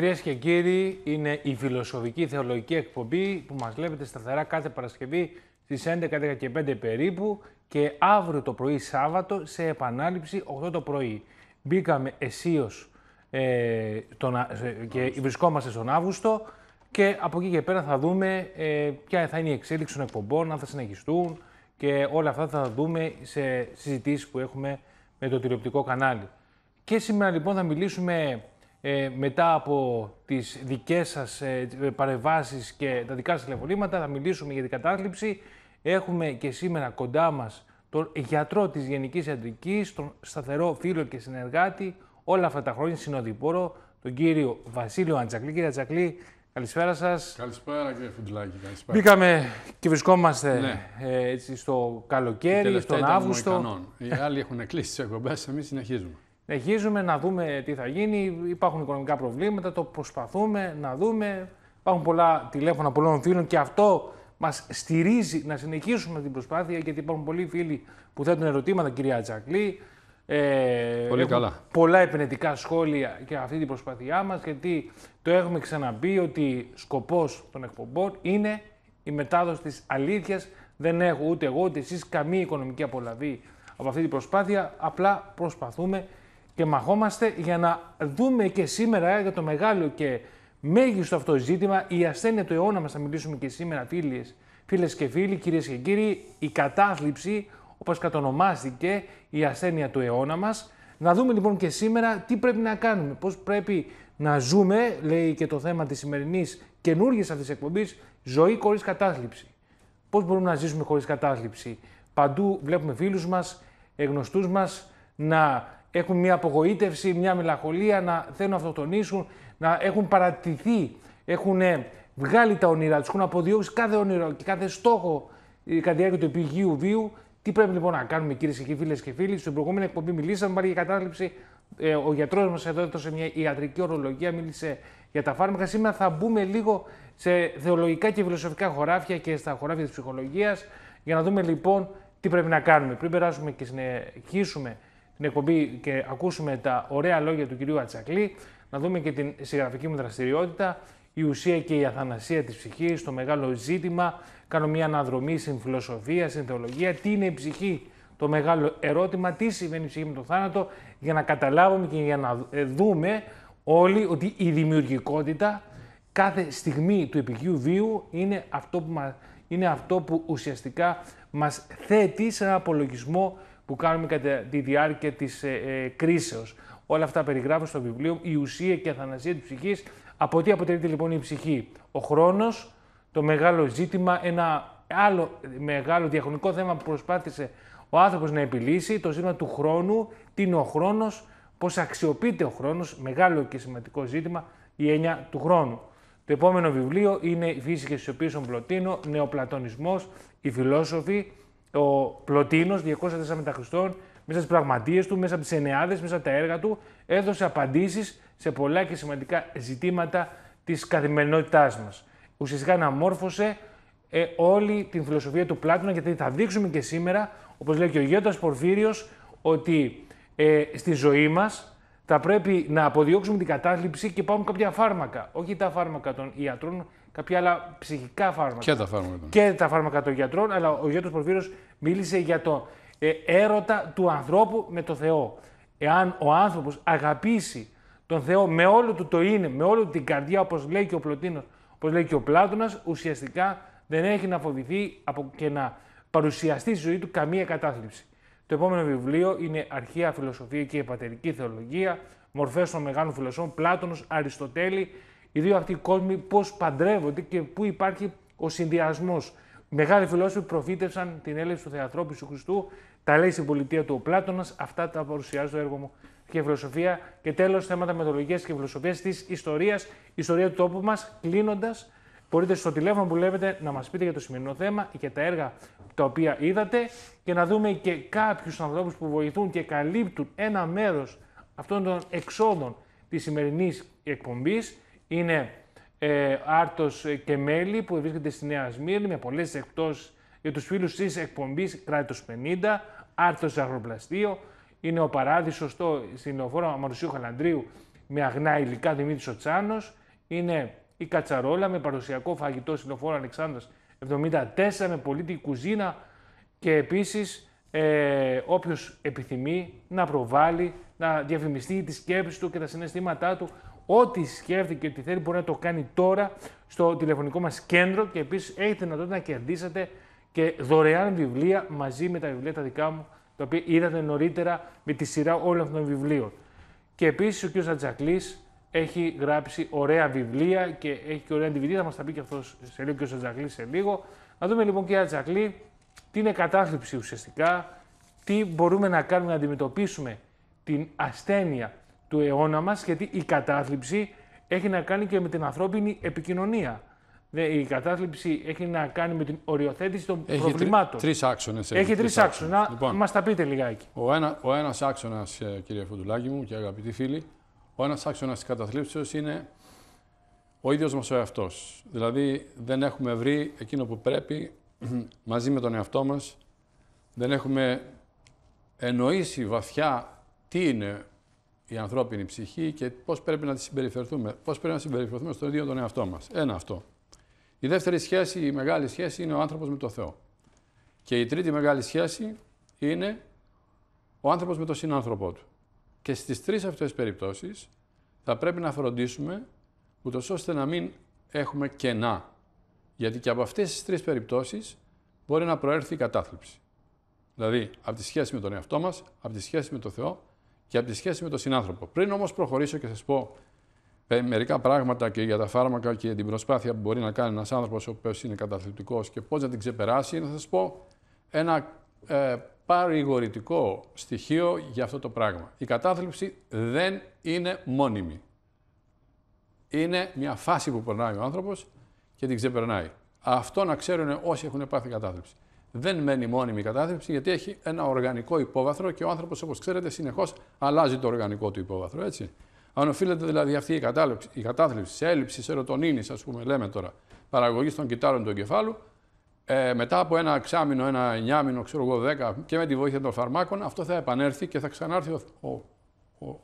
Κυρίες και κύριοι, είναι η φιλοσοφική θεολογική εκπομπή που μας βλέπετε σταθερά κάθε Παρασκευή στις 11.15 περίπου και αύριο το πρωί Σάββατο σε επανάληψη 8 το πρωί. Μπήκαμε αισίω ε, και βρισκόμαστε στον Αύγουστο και από εκεί και πέρα θα δούμε ε, ποια θα είναι η εξέλιξη των εκπομπών, αν θα συνεχιστούν και όλα αυτά θα δούμε σε συζητήσεις που έχουμε με το τηλεοπτικό κανάλι. Και σήμερα λοιπόν θα μιλήσουμε ε, μετά από τις δικές σας ε, ε, παρεμβάσεις και τα δικά σας τηλεφωνήματα. Θα μιλήσουμε για την κατάθλιψη. Έχουμε και σήμερα κοντά μας τον γιατρό της Γενικής Ιατρικής, τον σταθερό φίλο και συνεργάτη όλα αυτά τα χρόνια, συνοδοιπόρο, τον κύριο Βασίλειο Αντζακλή. Κύριε Αντζακλή, Καλησπέρα σας. Καλησπέρα κύριε Φουντλάκη. Καλησπέρα. Μπήκαμε και βρισκόμαστε ναι. Ε, έτσι, στο καλοκαίρι, στον Αύγουστο. Οι άλλοι έχουν κλείσει τις εκπομπές, εμείς συνεχίζουμε. Συνεχίζουμε να δούμε τι θα γίνει, υπάρχουν οικονομικά προβλήματα, το προσπαθούμε να δούμε. Υπάρχουν πολλά τηλέφωνα πολλών φίλων και αυτό μας στηρίζει να συνεχίσουμε την προσπάθεια γιατί υπάρχουν πολλοί φίλοι που θέτουν ερωτήματα, κυρία Τζακλή. Ε, Πολύ καλά. Πολλά επενετικά σχόλια για αυτή την προσπάθειά μας, γιατί το έχουμε ξαναπεί ότι σκοπός των εκπομπών είναι η μετάδοση της αλήθειας. Δεν έχω ούτε εγώ ούτε εσείς καμία οικονομική απολαβή από αυτή την προσπάθεια. Απλά προσπαθούμε και μαχόμαστε για να δούμε και σήμερα ε, για το μεγάλο και μέγιστο αυτό ζήτημα, η ασθένεια του αιώνα μας θα μιλήσουμε και σήμερα φίλες, φίλες και φίλοι, κυρίες και κύριοι, η κατάθλιψη όπως κατονομάστηκε η ασθένεια του αιώνα μας. Να δούμε λοιπόν και σήμερα τι πρέπει να κάνουμε, πώς πρέπει να ζούμε, λέει και το θέμα της σημερινής καινούργιας αυτής της εκπομπής, ζωή χωρίς κατάθλιψη. Πώς μπορούμε να ζήσουμε χωρίς κατάθλιψη. Παντού βλέπουμε φίλους μας, ε, γνωστούς μας να έχουν μια απογοήτευση, μια μελαγχολία, να θέλουν να αυτοκτονήσουν, να έχουν παρατηθεί, έχουν βγάλει τα όνειρά τους, έχουν αποδιώξει κάθε όνειρο και κάθε στόχο ε, κατά τη διάρκεια του επιγείου βίου. Τι πρέπει λοιπόν να κάνουμε, κυρίες και φίλες και φίλοι. Στην προηγούμενη εκπομπή μιλήσαμε πάλι για κατάληψη. Ε, ο γιατρός μας εδώ έδωσε μια ιατρική ορολογία, μίλησε για τα φάρμακα. Σήμερα θα μπούμε λίγο σε θεολογικά και φιλοσοφικά χωράφια και στα χωράφια της ψυχολογίας για να δούμε λοιπόν τι πρέπει να κάνουμε. Πριν περάσουμε και συνεχίσουμε την εκπομπή και ακούσουμε τα ωραία λόγια του κυρίου Ατσακλή, να δούμε και την συγγραφική μου δραστηριότητα, η ουσία και η αθανασία της ψυχής, το μεγάλο ζήτημα, κάνω μια αναδρομή στην φιλοσοφία, στην θεολογία, τι είναι η ψυχή, το μεγάλο ερώτημα, τι συμβαίνει η ψυχή με τον θάνατο, για να καταλάβουμε και για να ε, δούμε όλοι ότι η δημιουργικότητα κάθε στιγμή του επικείου βίου είναι αυτό που, είναι αυτό που ουσιαστικά μας θέτει σε ένα απολογισμό που κάνουμε κατά τη διάρκεια της ε, ε, κρίσεως. Όλα αυτά περιγράφω στο βιβλίο η ουσία και η αθανασία της ψυχής. Από τι αποτελείται λοιπόν η ψυχή. Ο χρόνος, το μεγάλο ζήτημα, ένα άλλο μεγάλο διαχρονικό θέμα που προσπάθησε ο άνθρωπος να επιλύσει, το ζήτημα του χρόνου, τι είναι ο χρόνος, πώς αξιοποιείται ο χρόνος, μεγάλο και σημαντικό ζήτημα, η έννοια του χρόνου. Το επόμενο βιβλίο είναι «Η φύση και στις οποίες τον πλωτίνο», «Νεοπλατωνισμός», «Οι φιλόσοφοι», ο Πλωτίνος 204 μετά Χριστόν, μέσα στις πραγματείε του, μέσα από τις ενεάδες, μέσα από τα έργα του, έδωσε απαντήσεις σε πολλά και σημαντικά ζητήματα της καθημερινότητάς μας. Ουσιαστικά αναμόρφωσε ε, όλη την φιλοσοφία του Πλάτωνα, γιατί θα δείξουμε και σήμερα, όπως λέει και ο Γιώτας Πορφύριος, ότι ε, στη ζωή μας θα πρέπει να αποδιώξουμε την κατάθλιψη και πάμε κάποια φάρμακα. Όχι τα φάρμακα των ιατρών, κάποια άλλα ψυχικά φάρμακα. Και τα φάρμακα. Και τα φάρμακα των γιατρών, αλλά ο γιατρός Πορφύρος μίλησε για το ε, έρωτα του ανθρώπου με το Θεό. Εάν ο άνθρωπος αγαπήσει τον Θεό με όλο του το είναι, με όλη την καρδιά, όπως λέει και ο Πλωτίνος, όπως λέει και ο Πλάτωνας, ουσιαστικά δεν έχει να φοβηθεί από και να παρουσιαστεί στη ζωή του καμία κατάθλιψη. Το επόμενο βιβλίο είναι Αρχαία Φιλοσοφία και Επατερική Θεολογία, μορφές των Μεγάλων Φιλοσόφων, Πλάτωνος, Αριστοτέλη, οι δύο αυτοί κόσμοι πώς παντρεύονται και πού υπάρχει ο συνδυασμός. Μεγάλοι φιλόσοφοι προφήτευσαν την έλευση του Θεατρόπου του Χριστού, τα λέει στην πολιτεία του ο Πλάτωνας, αυτά τα παρουσιάζει το έργο μου και φιλοσοφία. Και τέλος, θέματα μεθολογίας και φιλοσοφίας της ιστορίας, ιστορία του τόπου μας. Κλείνοντας, μπορείτε στο τηλέφωνο που βλέπετε να μας πείτε για το σημερινό θέμα ή και τα έργα τα οποία είδατε και να δούμε και κάποιους ανθρώπους που βοηθούν και καλύπτουν ένα μέρος αυτών των εξόδων της σημερινής εκπομπής είναι ε, Άρτος ε, και Μέλη που βρίσκεται στη Νέα Σμύρνη με πολλές εκτός για τους φίλους της εκπομπής Κράτος 50, Άρτος Αγροπλαστείο, είναι ο Παράδεισος στο, συνοφόρο Αμαρουσίου Χαλανδρίου με αγνά υλικά Δημήτρης Οτσάνο. είναι η Κατσαρόλα με παρουσιακό φαγητό στην λεωφόρο Αλεξάνδρας 74 με πολύτη κουζίνα και επίσης ε, όποιος επιθυμεί να προβάλλει, να διαφημιστεί τη σκέψη του και τα συναισθήματά του Ό,τι σκέφτηκε ότι θέλει μπορεί να το κάνει τώρα στο τηλεφωνικό μας κέντρο και επίσης έχετε δυνατότητα να κερδίσετε και δωρεάν βιβλία μαζί με τα βιβλία τα δικά μου, τα οποία είδατε νωρίτερα με τη σειρά όλων αυτών των βιβλίων. Και επίσης ο κ. Ατζακλής έχει γράψει ωραία βιβλία και έχει και ωραία DVD, θα μας τα πει και αυτός σε λίγο ο ο Ατζακλής σε λίγο. Να δούμε λοιπόν κ. Ατζακλή τι είναι κατάθλιψη ουσιαστικά, τι μπορούμε να κάνουμε να αντιμετωπίσουμε την ασθένεια του αιώνα μας, γιατί η κατάθλιψη έχει να κάνει και με την ανθρώπινη επικοινωνία. Η κατάθλιψη έχει να κάνει με την οριοθέτηση των έχει προβλημάτων. Τρεις άξονες. Έχει τρει άξονε. Να λοιπόν, μας τα πείτε λιγάκι. Ο, ένα, ο ένας άξονας, ε, κύριε Φουντουλάκη μου και αγαπητοί φίλοι, ο ένας άξονας της καταθλίψεως είναι ο ίδιος μας ο εαυτός. Δηλαδή, δεν έχουμε βρει εκείνο που πρέπει μαζί με τον εαυτό μας. Δεν έχουμε εννοήσει βαθιά τι είναι η ανθρώπινη ψυχή και πώς πρέπει να τη συμπεριφερθούμε, πώς πρέπει να συμπεριφερθούμε στον ίδιο τον εαυτό μας. Ένα αυτό. Η δεύτερη σχέση, η μεγάλη σχέση είναι ο άνθρωπος με το Θεό. Και η τρίτη μεγάλη σχέση είναι ο άνθρωπος με τον συνάνθρωπό του. Και στις τρεις αυτές περιπτώσεις θα πρέπει να φροντίσουμε ούτως ώστε να μην έχουμε κενά. Γιατί και από αυτές τις τρεις περιπτώσεις μπορεί να προέρθει η κατάθλιψη. Δηλαδή, από τη σχέση με τον εαυτό μας, από τη σχέση με τον Θεό και από τη σχέση με τον συνάνθρωπο. Πριν όμως προχωρήσω και σας πω ε, μερικά πράγματα και για τα φάρμακα και την προσπάθεια που μπορεί να κάνει ένας άνθρωπος ο οποίος είναι καταθλιπτικός και πώς να την ξεπεράσει, να σας πω ένα ε, παρηγορητικό στοιχείο για αυτό το πράγμα. Η κατάθλιψη δεν είναι μόνιμη. Είναι μια φάση που περνάει ο άνθρωπος και την ξεπερνάει. Αυτό να ξέρουν όσοι έχουν πάθει κατάθλιψη δεν μένει μόνιμη η κατάθλιψη γιατί έχει ένα οργανικό υπόβαθρο και ο άνθρωπος, όπως ξέρετε, συνεχώς αλλάζει το οργανικό του υπόβαθρο. Έτσι. Αν οφείλεται δηλαδή αυτή η, η κατάθλιψη σε έλλειψη σερωτονίνης, ας πούμε, λέμε τώρα, παραγωγής των κυτάρων του εγκεφάλου, ε, μετά από ένα εξάμηνο, ένα εννιάμηνο, ξέρω εγώ, δέκα και με τη βοήθεια των φαρμάκων, αυτό θα επανέλθει και θα ξανάρθει ο, ο,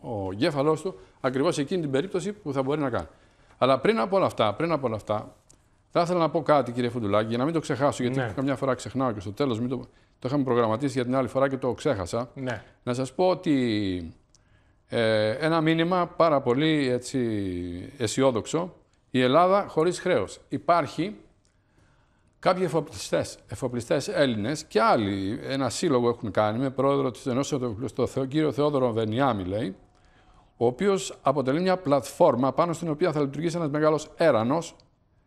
ο, ο εγκέφαλός του ακριβώς εκείνη την περίπτωση που θα μπορεί να κάνει. Αλλά πριν από όλα αυτά, πριν από όλα αυτά θα ήθελα να πω κάτι, κύριε Φουντουλάκη, για να μην το ξεχάσω, γιατί ναι. καμιά φορά ξεχνάω και στο τέλος το, το είχαμε προγραμματίσει για την άλλη φορά και το ξέχασα. Ναι. Να σας πω ότι ε, ένα μήνυμα πάρα πολύ έτσι, αισιόδοξο. Η Ελλάδα χωρίς χρέος. Υπάρχει κάποιοι εφοπλιστές εφοπλιστές Έλληνες και άλλοι. Ένα σύλλογο έχουν κάνει με πρόεδρο της ενός τον κύριο Θεόδωρο Βενιάμι, λέει, ο οποίος αποτελεί μια πλατφόρμα πάνω στην οποία θα λειτουργήσει ένας μεγάλος έρανος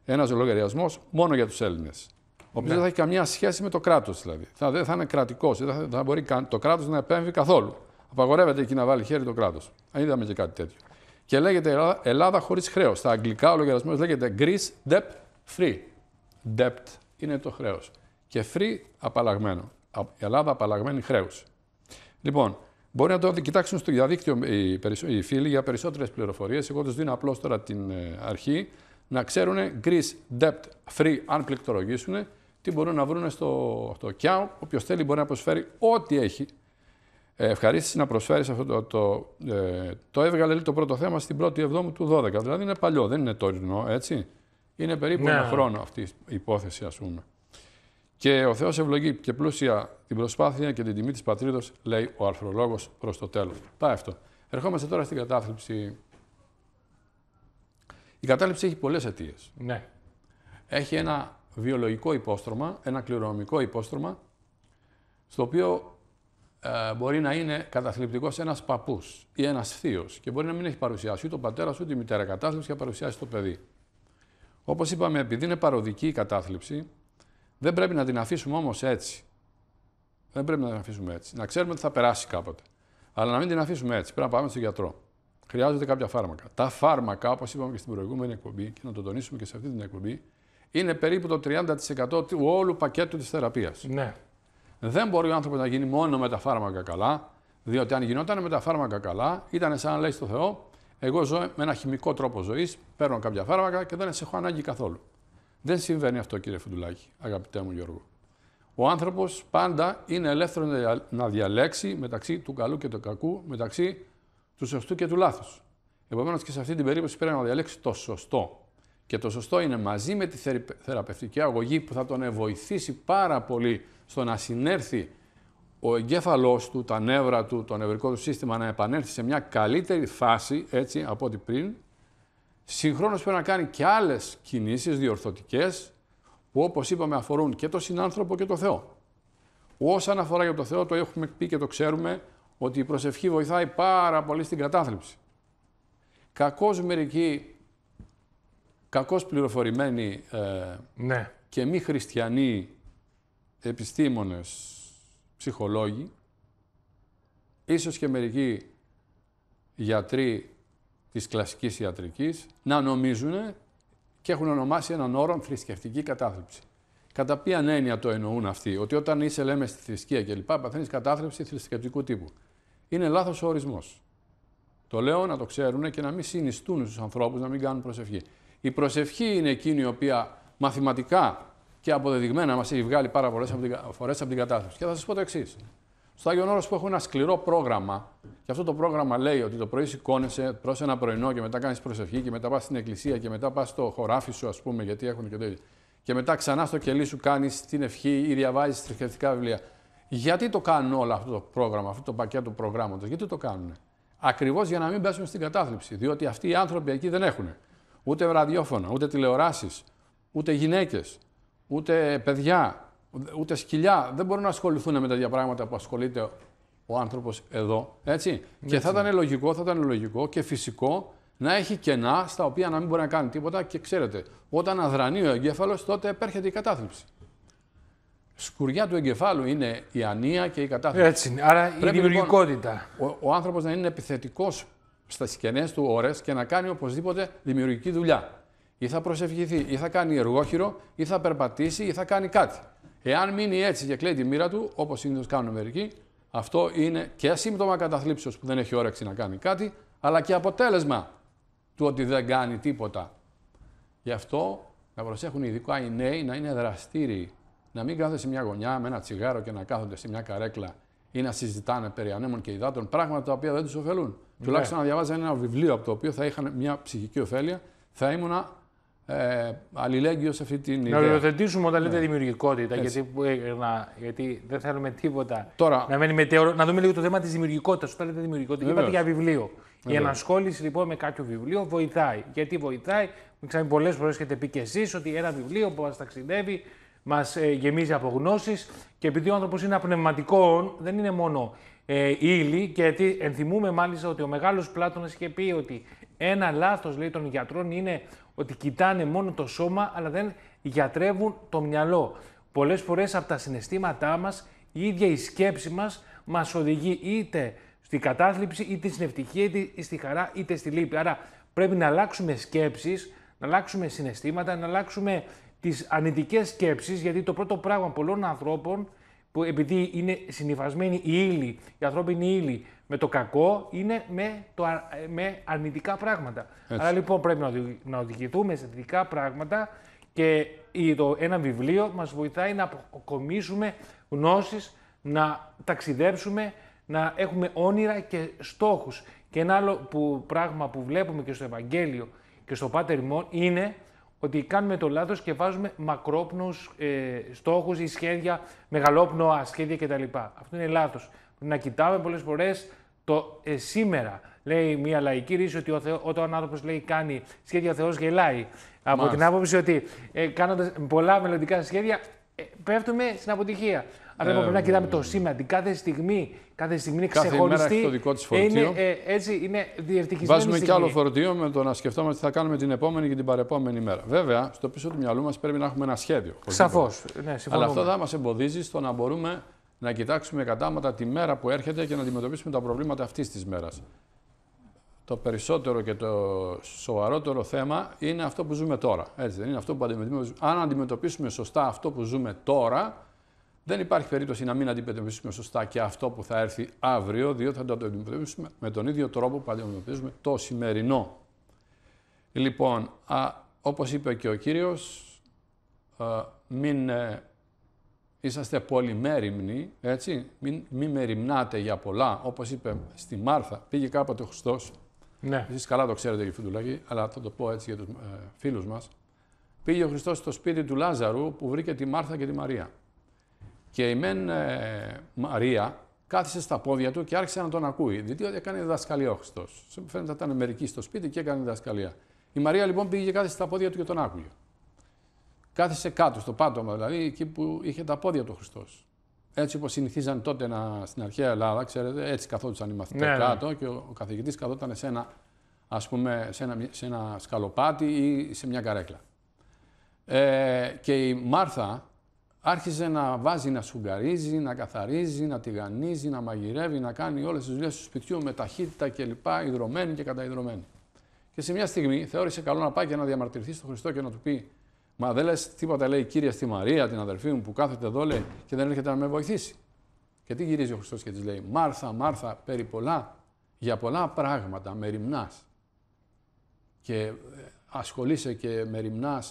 ένα λογαριασμός μόνο για τους Έλληνες. Ο οποίος ναι. δεν θα έχει καμία σχέση με το κράτος δηλαδή. Θα, δεν θα είναι κρατικός, δεν θα, θα μπορεί το κράτος να επέμβει καθόλου. Απαγορεύεται εκεί να βάλει χέρι το κράτος. Αν είδαμε και κάτι τέτοιο. Και λέγεται Ελλάδα, Ελλάδα χωρίς χρέος. Στα αγγλικά ο λογαριασμός λέγεται Greece Debt Free. Debt είναι το χρέος. Και free απαλλαγμένο. Η Ελλάδα απαλλαγμένη χρέους. Λοιπόν, μπορεί να το κοιτάξουν στο διαδίκτυο οι, οι φίλοι για περισσότερες πληροφορίες. Εγώ τους δίνω απλώς τώρα την ε, αρχή να ξέρουν Greece Debt Free, αν πληκτρολογήσουν, τι μπορούν να βρουν στο αυτό. Και όποιος θέλει μπορεί να προσφέρει ό,τι έχει ε, ευχαρίστηση να προσφέρει σε αυτό το. Το, ε, το έβγαλε το πρώτο θέμα στην πρώτη εβδόμου του 12. Δηλαδή είναι παλιό, δεν είναι τωρινό, έτσι. Είναι περίπου ναι. ένα χρόνο αυτή η υπόθεση, ας πούμε. Και ο Θεός ευλογεί και πλούσια την προσπάθεια και την τιμή της πατρίδος, λέει ο αρθρολόγος προς το τέλος. Πάει αυτό. Ερχόμαστε τώρα στην κατάθλιψη η κατάληψη έχει πολλές αιτίες. Ναι. Έχει ένα βιολογικό υπόστρωμα, ένα κληρονομικό υπόστρωμα, στο οποίο ε, μπορεί να είναι καταθλιπτικός ένας παππούς ή ένας θείος και μπορεί να μην έχει παρουσιάσει ούτε ο πατέρας ούτε η μητέρα κατάθλιψη και να παρουσιάσει το παιδί. Όπως είπαμε, επειδή είναι παροδική η κατάθλιψη, δεν πρέπει να την αφήσουμε όμως έτσι. Δεν πρέπει να την αφήσουμε έτσι. Να ξέρουμε ότι θα περάσει κάποτε. Αλλά να μην την αφήσουμε έτσι. Πρέπει να πάμε στον γιατρό χρειάζονται κάποια φάρμακα. Τα φάρμακα, όπως είπαμε και στην προηγούμενη εκπομπή, και να το τονίσουμε και σε αυτή την εκπομπή, είναι περίπου το 30% του όλου πακέτου της θεραπείας. Ναι. Δεν μπορεί ο άνθρωπος να γίνει μόνο με τα φάρμακα καλά, διότι αν γινόταν με τα φάρμακα καλά, ήταν σαν να λέει στο Θεό, εγώ ζω με ένα χημικό τρόπο ζωής, παίρνω κάποια φάρμακα και δεν σε έχω ανάγκη καθόλου. Δεν συμβαίνει αυτό, κύριε Φουντουλάκη, αγαπητέ μου Γιώργο. Ο άνθρωπος πάντα είναι ελεύθερο να διαλέξει μεταξύ του καλού και του κακού, μεταξύ του σωστού και του λάθους. Επομένως και σε αυτή την περίπτωση πρέπει να διαλέξει το σωστό. Και το σωστό είναι μαζί με τη θεραπευτική αγωγή που θα τον βοηθήσει πάρα πολύ στο να συνέρθει ο εγκέφαλός του, τα νεύρα του, το νευρικό του σύστημα να επανέλθει σε μια καλύτερη φάση, έτσι, από ό,τι πριν. Συγχρόνως πρέπει να κάνει και άλλες κινήσεις διορθωτικές, που όπως είπαμε αφορούν και τον συνάνθρωπο και τον Θεό. Όσον αφορά για τον Θεό, το έχουμε πει και το ξέρουμε, ότι η προσευχή βοηθάει πάρα πολύ στην κατάθλιψη. Κακώς μερικοί, κακώς πληροφορημένοι ε, ναι. και μη χριστιανοί επιστήμονες, ψυχολόγοι, ίσως και μερικοί γιατροί της κλασικής ιατρικής, να νομίζουν και έχουν ονομάσει έναν όρο θρησκευτική κατάθλιψη. Κατά ποια έννοια το εννοούν αυτοί, ότι όταν είσαι λέμε στη θρησκεία κλπ. παθαίνεις κατάθλιψη θρησκευτικού τύπου είναι λάθος ο ορισμός. Το λέω να το ξέρουν και να μην συνιστούν στους ανθρώπους να μην κάνουν προσευχή. Η προσευχή είναι εκείνη η οποία μαθηματικά και αποδεδειγμένα μας έχει βγάλει πάρα πολλέ φορές από την κατάσταση. Και θα σας πω το εξής. Στο Άγιο Όρος που έχω ένα σκληρό πρόγραμμα, και αυτό το πρόγραμμα λέει ότι το πρωί σηκώνεσαι, προ ένα πρωινό και μετά κάνεις προσευχή, και μετά πας στην εκκλησία, και μετά πας στο χωράφι σου, ας πούμε, γιατί έχουν και τέτοια. Και μετά ξανά στο κελί σου κάνεις την ευχή ή διαβάζεις θρησκευτικά βιβλία. Γιατί το κάνουν όλο αυτό το πρόγραμμα, αυτό το πακέτο προγράμματος, γιατί το κάνουν. Ακριβώς για να μην πέσουν στην κατάθλιψη. Διότι αυτοί οι άνθρωποι εκεί δεν έχουν ούτε ραδιόφωνα, ούτε τηλεοράσεις, ούτε γυναίκες, ούτε παιδιά, ούτε σκυλιά. Δεν μπορούν να ασχοληθούν με τα πράγματα που ασχολείται ο άνθρωπος εδώ. Έτσι. έτσι. Και θα ήταν λογικό, θα ήταν λογικό και φυσικό να έχει κενά στα οποία να μην μπορεί να κάνει τίποτα. Και ξέρετε, όταν αδρανεί ο εγκέφαλος, τότε επέρχεται η κατάθλιψη σκουριά του εγκεφάλου είναι η ανία και η κατάθλιψη. Έτσι είναι. Άρα η λοιπόν δημιουργικότητα. ο, ο άνθρωπος να είναι επιθετικός στις κενέ του ώρες και να κάνει οπωσδήποτε δημιουργική δουλειά. Ή θα προσευχηθεί, ή θα κάνει εργόχειρο, ή θα περπατήσει, ή θα κάνει κάτι. Εάν μείνει έτσι και κλαίει τη μοίρα του, όπως συνήθως κάνουν μερικοί, αυτό είναι και σύμπτωμα καταθλίψεως που δεν έχει όρεξη να κάνει κάτι, αλλά και αποτέλεσμα του ότι δεν κάνει τίποτα. Γι' αυτό να προσέχουν ειδικά οι νέοι να είναι δραστήριοι να μην κάθονται σε μια γωνιά με ένα τσιγάρο και να κάθονται σε μια καρέκλα ή να συζητάνε περί ανέμων και υδάτων, πράγματα τα οποία δεν τους ωφελούν. Ναι. Τουλάχιστον να διαβάζανε ένα βιβλίο από το οποίο θα είχαν μια ψυχική ωφέλεια, θα ήμουν ε, αλληλέγγυος σε αυτή την ιδέα. Να οριοθετήσουμε όταν λέτε ναι. δημιουργικότητα, γιατί, ε, να, γιατί, δεν θέλουμε τίποτα. Τώρα, να, να δούμε λίγο το θέμα της δημιουργικότητας. Όταν λέτε δημιουργικότητα, ναι, είπατε για βιβλίο. Η ενασχόληση λοιπόν με κάποιο βιβλίο βοηθάει. Γιατί βοηθάει, ξέρετε πολλές φορές έχετε πει και εσείς ότι ένα βιβλίο που μα ταξιδεύει μας ε, γεμίζει από γνώσεις και επειδή ο άνθρωπος είναι απνευματικός, δεν είναι μόνο ε, ύλη. Και ενθυμούμε μάλιστα ότι ο μεγάλος Πλάτωνας είχε πει ότι ένα λάθος λέει των γιατρών είναι ότι κοιτάνε μόνο το σώμα, αλλά δεν γιατρεύουν το μυαλό. Πολλές φορές από τα συναισθήματά μας, η ίδια η σκέψη μας μας οδηγεί είτε στην κατάθλιψη, είτε στην ευτυχία, είτε στη χαρά, είτε στη λύπη. Άρα πρέπει να αλλάξουμε σκέψεις, να αλλάξουμε συναισθήματα, να αλλάξουμε τις αρνητικέ σκέψεις, γιατί το πρώτο πράγμα πολλών ανθρώπων, που επειδή είναι συνυφασμένη η ύλη, η ανθρώπινη ύλη με το κακό, είναι με, το, ε, με αρνητικά πράγματα. Άρα λοιπόν πρέπει να οδηγηθούμε σε θετικά πράγματα και το, ένα βιβλίο μας βοηθάει να αποκομίσουμε γνώσεις να ταξιδέψουμε, να έχουμε όνειρα και στόχους. Και ένα άλλο που, πράγμα που βλέπουμε και στο Ευαγγέλιο και στο Πάτερ είναι ότι κάνουμε το λάθος και βάζουμε μακρόπνοου ε, στόχους ή σχέδια, μεγαλόπνοα σχέδια κτλ. Αυτό είναι λάθος. Να κοιτάμε πολλές φορές το ε, σήμερα. Λέει μια λαϊκή ρίση ότι ο όταν ο άνθρωπος λέει κάνει σχέδια, ο Θεός γελάει. Από την άποψη ότι ε, κάνοντας πολλά μελλοντικά σχέδια, ε, πέφτουμε στην αποτυχία. Αλλά ε, πρέπει να κοιτάμε το σήμερα, την κάθε στιγμή Κάθε στιγμή είναι ξεχωριστή. Κάθε μέρα έχει το δικό της φορτίο. Ε, έτσι, είναι διερτικισμένη Βάζουμε κι άλλο φορτίο με το να σκεφτόμαστε τι θα κάνουμε την επόμενη και την παρεπόμενη μέρα. Βέβαια, στο πίσω του μυαλού μας πρέπει να έχουμε ένα σχέδιο. Σαφώς. Ναι, Αλλά αυτό θα μας εμποδίζει στο να μπορούμε να κοιτάξουμε κατάματα τη μέρα που έρχεται και να αντιμετωπίσουμε τα προβλήματα αυτής της μέρας. Το περισσότερο και το σοβαρότερο θέμα είναι αυτό που ζούμε τώρα. Έτσι, δεν είναι αυτό που αντιμετωπίζουμε. Αν αντιμετωπίσουμε σωστά αυτό που ζούμε τώρα, δεν υπάρχει περίπτωση να μην αντιμετωπίσουμε σωστά και αυτό που θα έρθει αύριο, διότι θα το αντιμετωπίσουμε με τον ίδιο τρόπο που αντιμετωπίζουμε το σημερινό. Λοιπόν, α, όπως είπε και ο Κύριος, α, μην ε, είσαστε πολυμέριμνοι, έτσι, μην, μην μεριμνάτε για πολλά, όπως είπε στη Μάρθα, πήγε κάποτε ο Χριστός, ναι. εσείς καλά το ξέρετε κύριε Φιντουλάκη, αλλά θα το πω έτσι για τους ε, φίλους μας, πήγε ο Χριστός στο σπίτι του Λάζαρου που βρήκε τη Μάρθα και τη Μαρία. Και η μεν ε, Μαρία κάθισε στα πόδια του και άρχισε να τον ακούει. Διότι έκανε διδασκαλία ο Χριστός. Φαίνεται ότι ήταν μερικοί στο σπίτι και έκανε διδασκαλία. Η Μαρία λοιπόν πήγε και κάθισε στα πόδια του και τον άκουγε. Κάθισε κάτω, στο πάτωμα δηλαδή, εκεί που είχε τα πόδια του Χριστός. Έτσι όπως συνηθίζαν τότε να, στην αρχαία Ελλάδα, ξέρετε, έτσι καθόντουσαν οι μαθητές ναι, ναι. κάτω και ο, ο καθηγητής καθόταν σε ένα, ας πούμε, σε ένα, σε ένα σκαλοπάτι ή σε μια καρέκλα. Ε, και η Μάρθα, άρχιζε να βάζει, να σουγκαρίζει, να καθαρίζει, να τηγανίζει, να μαγειρεύει, να κάνει όλες τις δουλειές του σπιτιού με ταχύτητα κλπ, υδρωμένη και καταϊδρωμένη. Και σε μια στιγμή θεώρησε καλό να πάει και να διαμαρτυρηθεί στον Χριστό και να του πει Μα δεν λες τίποτα, λέει Κύρια στη Μαρία, την αδερφή μου που κάθεται εδώ, λέει, και δεν έρχεται να με βοηθήσει. Και τι γυρίζει ο Χριστός και της λέει, Μάρθα, Μάρθα, περί πολλά, για πολλά πράγματα με ρημνάς. Και ε, ασχολείσαι και με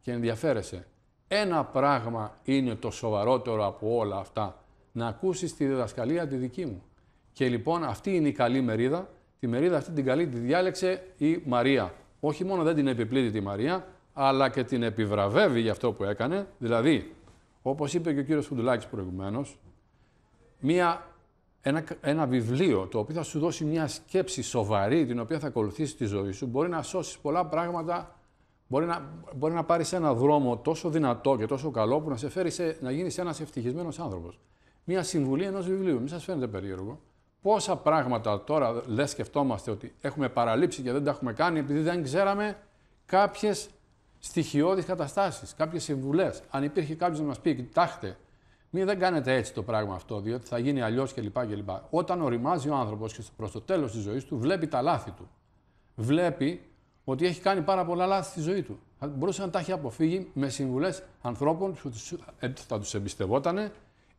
και ενδιαφέρεσαι. Ένα πράγμα είναι το σοβαρότερο από όλα αυτά, να ακούσεις τη διδασκαλία τη δική μου. Και λοιπόν αυτή είναι η καλή μερίδα, τη μερίδα αυτή την καλή τη διάλεξε η Μαρία. Όχι μόνο δεν την επιπλήττει τη Μαρία, αλλά και την επιβραβεύει για αυτό που έκανε. Δηλαδή, όπως είπε και ο κύριος Φουντουλάκης προηγουμένως, μια, ένα, ένα βιβλίο το οποίο θα σου δώσει μια σκέψη σοβαρή, την οποία θα ακολουθήσεις τη ζωή σου, μπορεί να σώσεις πολλά πράγματα Μπορεί να, μπορεί να πάρεις ένα δρόμο τόσο δυνατό και τόσο καλό που να σε φέρει σε, να γίνεις ένας ευτυχισμένος άνθρωπος. Μία συμβουλή ενός βιβλίου, μην σας φαίνεται περίεργο. Πόσα πράγματα τώρα λες σκεφτόμαστε ότι έχουμε παραλείψει και δεν τα έχουμε κάνει επειδή δεν ξέραμε κάποιες στοιχειώδεις καταστάσεις, κάποιες συμβουλές. Αν υπήρχε κάποιος να μας πει, κοιτάξτε, μην δεν κάνετε έτσι το πράγμα αυτό, διότι θα γίνει αλλιώς κλπ. Όταν οριμάζει ο άνθρωπος και προς το τέλος της ζωής του, βλέπει τα λάθη του. Βλέπει ότι έχει κάνει πάρα πολλά λάθη στη ζωή του. Μπορούσε να τα έχει αποφύγει με συμβουλές ανθρώπων που ε, θα τους εμπιστευόταν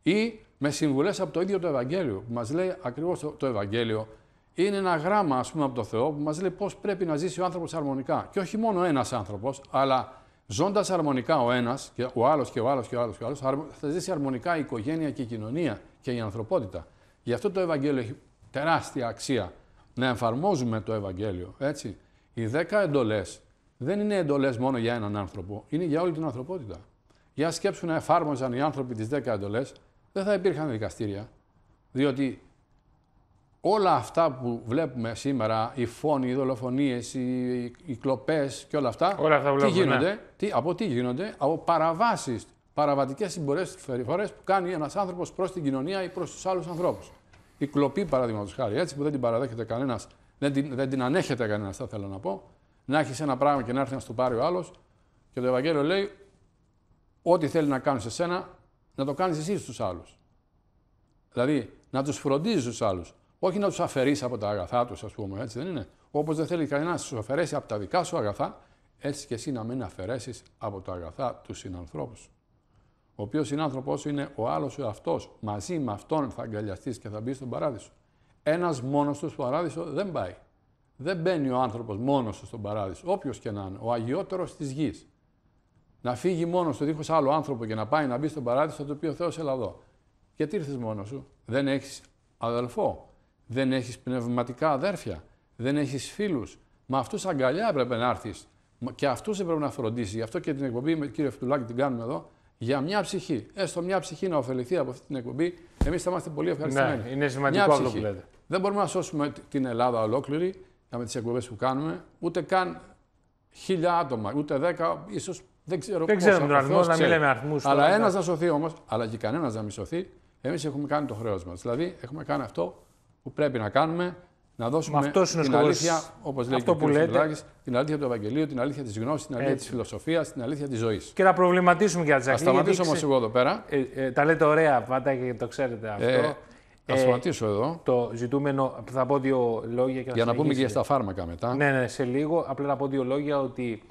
ή με συμβουλές από το ίδιο το Ευαγγέλιο. Που μας λέει ακριβώς το, το Ευαγγέλιο είναι ένα γράμμα, ας πούμε, από το Θεό που μας λέει πώς πρέπει να ζήσει ο άνθρωπος αρμονικά. Και όχι μόνο ένας άνθρωπος, αλλά ζώντας αρμονικά ο ένας, ο άλλος και ο άλλος και ο άλλος, και ο άλλος, θα ζήσει αρμονικά η οικογένεια και η κοινωνία και η ανθρωπότητα. Γι' αυτό το Ευαγγέλιο έχει τεράστια αξία να εφαρμόζουμε το Ευαγγέλιο, έτσι. Οι δέκα εντολές δεν είναι εντολές μόνο για έναν άνθρωπο, είναι για όλη την ανθρωπότητα. Για σκέψουν να εφάρμοζαν οι άνθρωποι τις δέκα εντολές, δεν θα υπήρχαν δικαστήρια. Διότι όλα αυτά που βλέπουμε σήμερα, οι φόνοι, οι δολοφονίες, οι, οι κλοπές και όλα αυτά, όλα αυτά βλέπουμε, τι ναι. γίνονται, τι, από τι γίνονται, από παραβάσεις, παραβατικές συμπορές, περιφορέ που κάνει ένας άνθρωπος προς την κοινωνία ή προς τους άλλους ανθρώπους. Η κλοπή, παραδείγματος χάρη, έτσι που δεν την παραδέχεται κανένας δεν την, δεν την ανέχεται κανένας, θα θέλω να πω. Να έχεις ένα πράγμα και να έρθει να σου πάρει ο άλλος. Και το Ευαγγέλιο λέει: Ό,τι θέλει να κάνεις σε σένα, να το κάνεις εσύ στους άλλους. Δηλαδή, να τους φροντίζεις του άλλους. Όχι να τους αφαιρείς από τα αγαθά τους, ας πούμε, έτσι δεν είναι. Όπως δεν θέλει κανένας να σου αφαιρέσει από τα δικά σου αγαθά, έτσι και εσύ να μην αφαιρέσεις από τα αγαθά τους συνανθρώπους σου. Ο οποίος συνάνθρωπό είναι ο άλλος ο αυτό. Μαζί με αυτόν θα αγκαλιαστείς και θα μπεις στον παράδεισο. Ένας μόνος του στον παράδεισο δεν πάει. Δεν μπαίνει ο άνθρωπος μόνος του στον παράδεισο, Όποιος και να είναι, ο αγιότερος της γης. Να φύγει μόνος του δίχως άλλο άνθρωπο και να πάει να μπει στον παράδεισο, το οποίο Θεός έλα Γιατί ήρθες μόνος σου, δεν έχεις αδελφό, δεν έχεις πνευματικά αδέρφια, δεν έχεις φίλους. Μα αυτούς αγκαλιά έπρεπε να έρθεις και αυτούς έπρεπε να φροντίσεις. Γι' αυτό και την εκπομπή με τον κύριο Φτουλάκι, την κάνουμε εδώ, για μια ψυχή. Έστω μια ψυχή να ωφεληθεί από αυτή την εκπομπή, εμείς θα είμαστε πολύ ναι, ευχαριστημένοι. Ναι, είναι σημαντικό αυτό που λέτε. Δεν μπορούμε να σώσουμε την Ελλάδα ολόκληρη με τις εκλογέ που κάνουμε, ούτε καν χίλια άτομα, ούτε δέκα, ίσως δεν ξέρω Δεν ξέρουμε τον αριθμό, να μην λέμε αριθμούς. Αλλά ένα να σωθεί όμως, αλλά και κανένας να μην σωθεί, εμείς έχουμε κάνει το χρέος μας. Δηλαδή, έχουμε κάνει αυτό που πρέπει να κάνουμε, να δώσουμε την αλήθεια, όπως λέει αυτό και ο την αλήθεια του Ευαγγελίου, την αλήθεια της γνώσης, την αλήθεια της φιλοσοφίας, την αλήθεια της ζωής. Και να προβληματίσουμε για τις τζακίδια. Θα σταματήσω όμως εγώ εδώ πέρα. Ε, ε, τα λέτε ωραία, πάντα και το ξέρετε αυτό. Ε, θα ε, σταματήσω εδώ. Το ζητούμενο, θα πω δύο λόγια. Και για να πούμε και στα φάρμακα μετά. Ναι, ναι, σε λίγο. Απλά να πω δύο λόγια ότι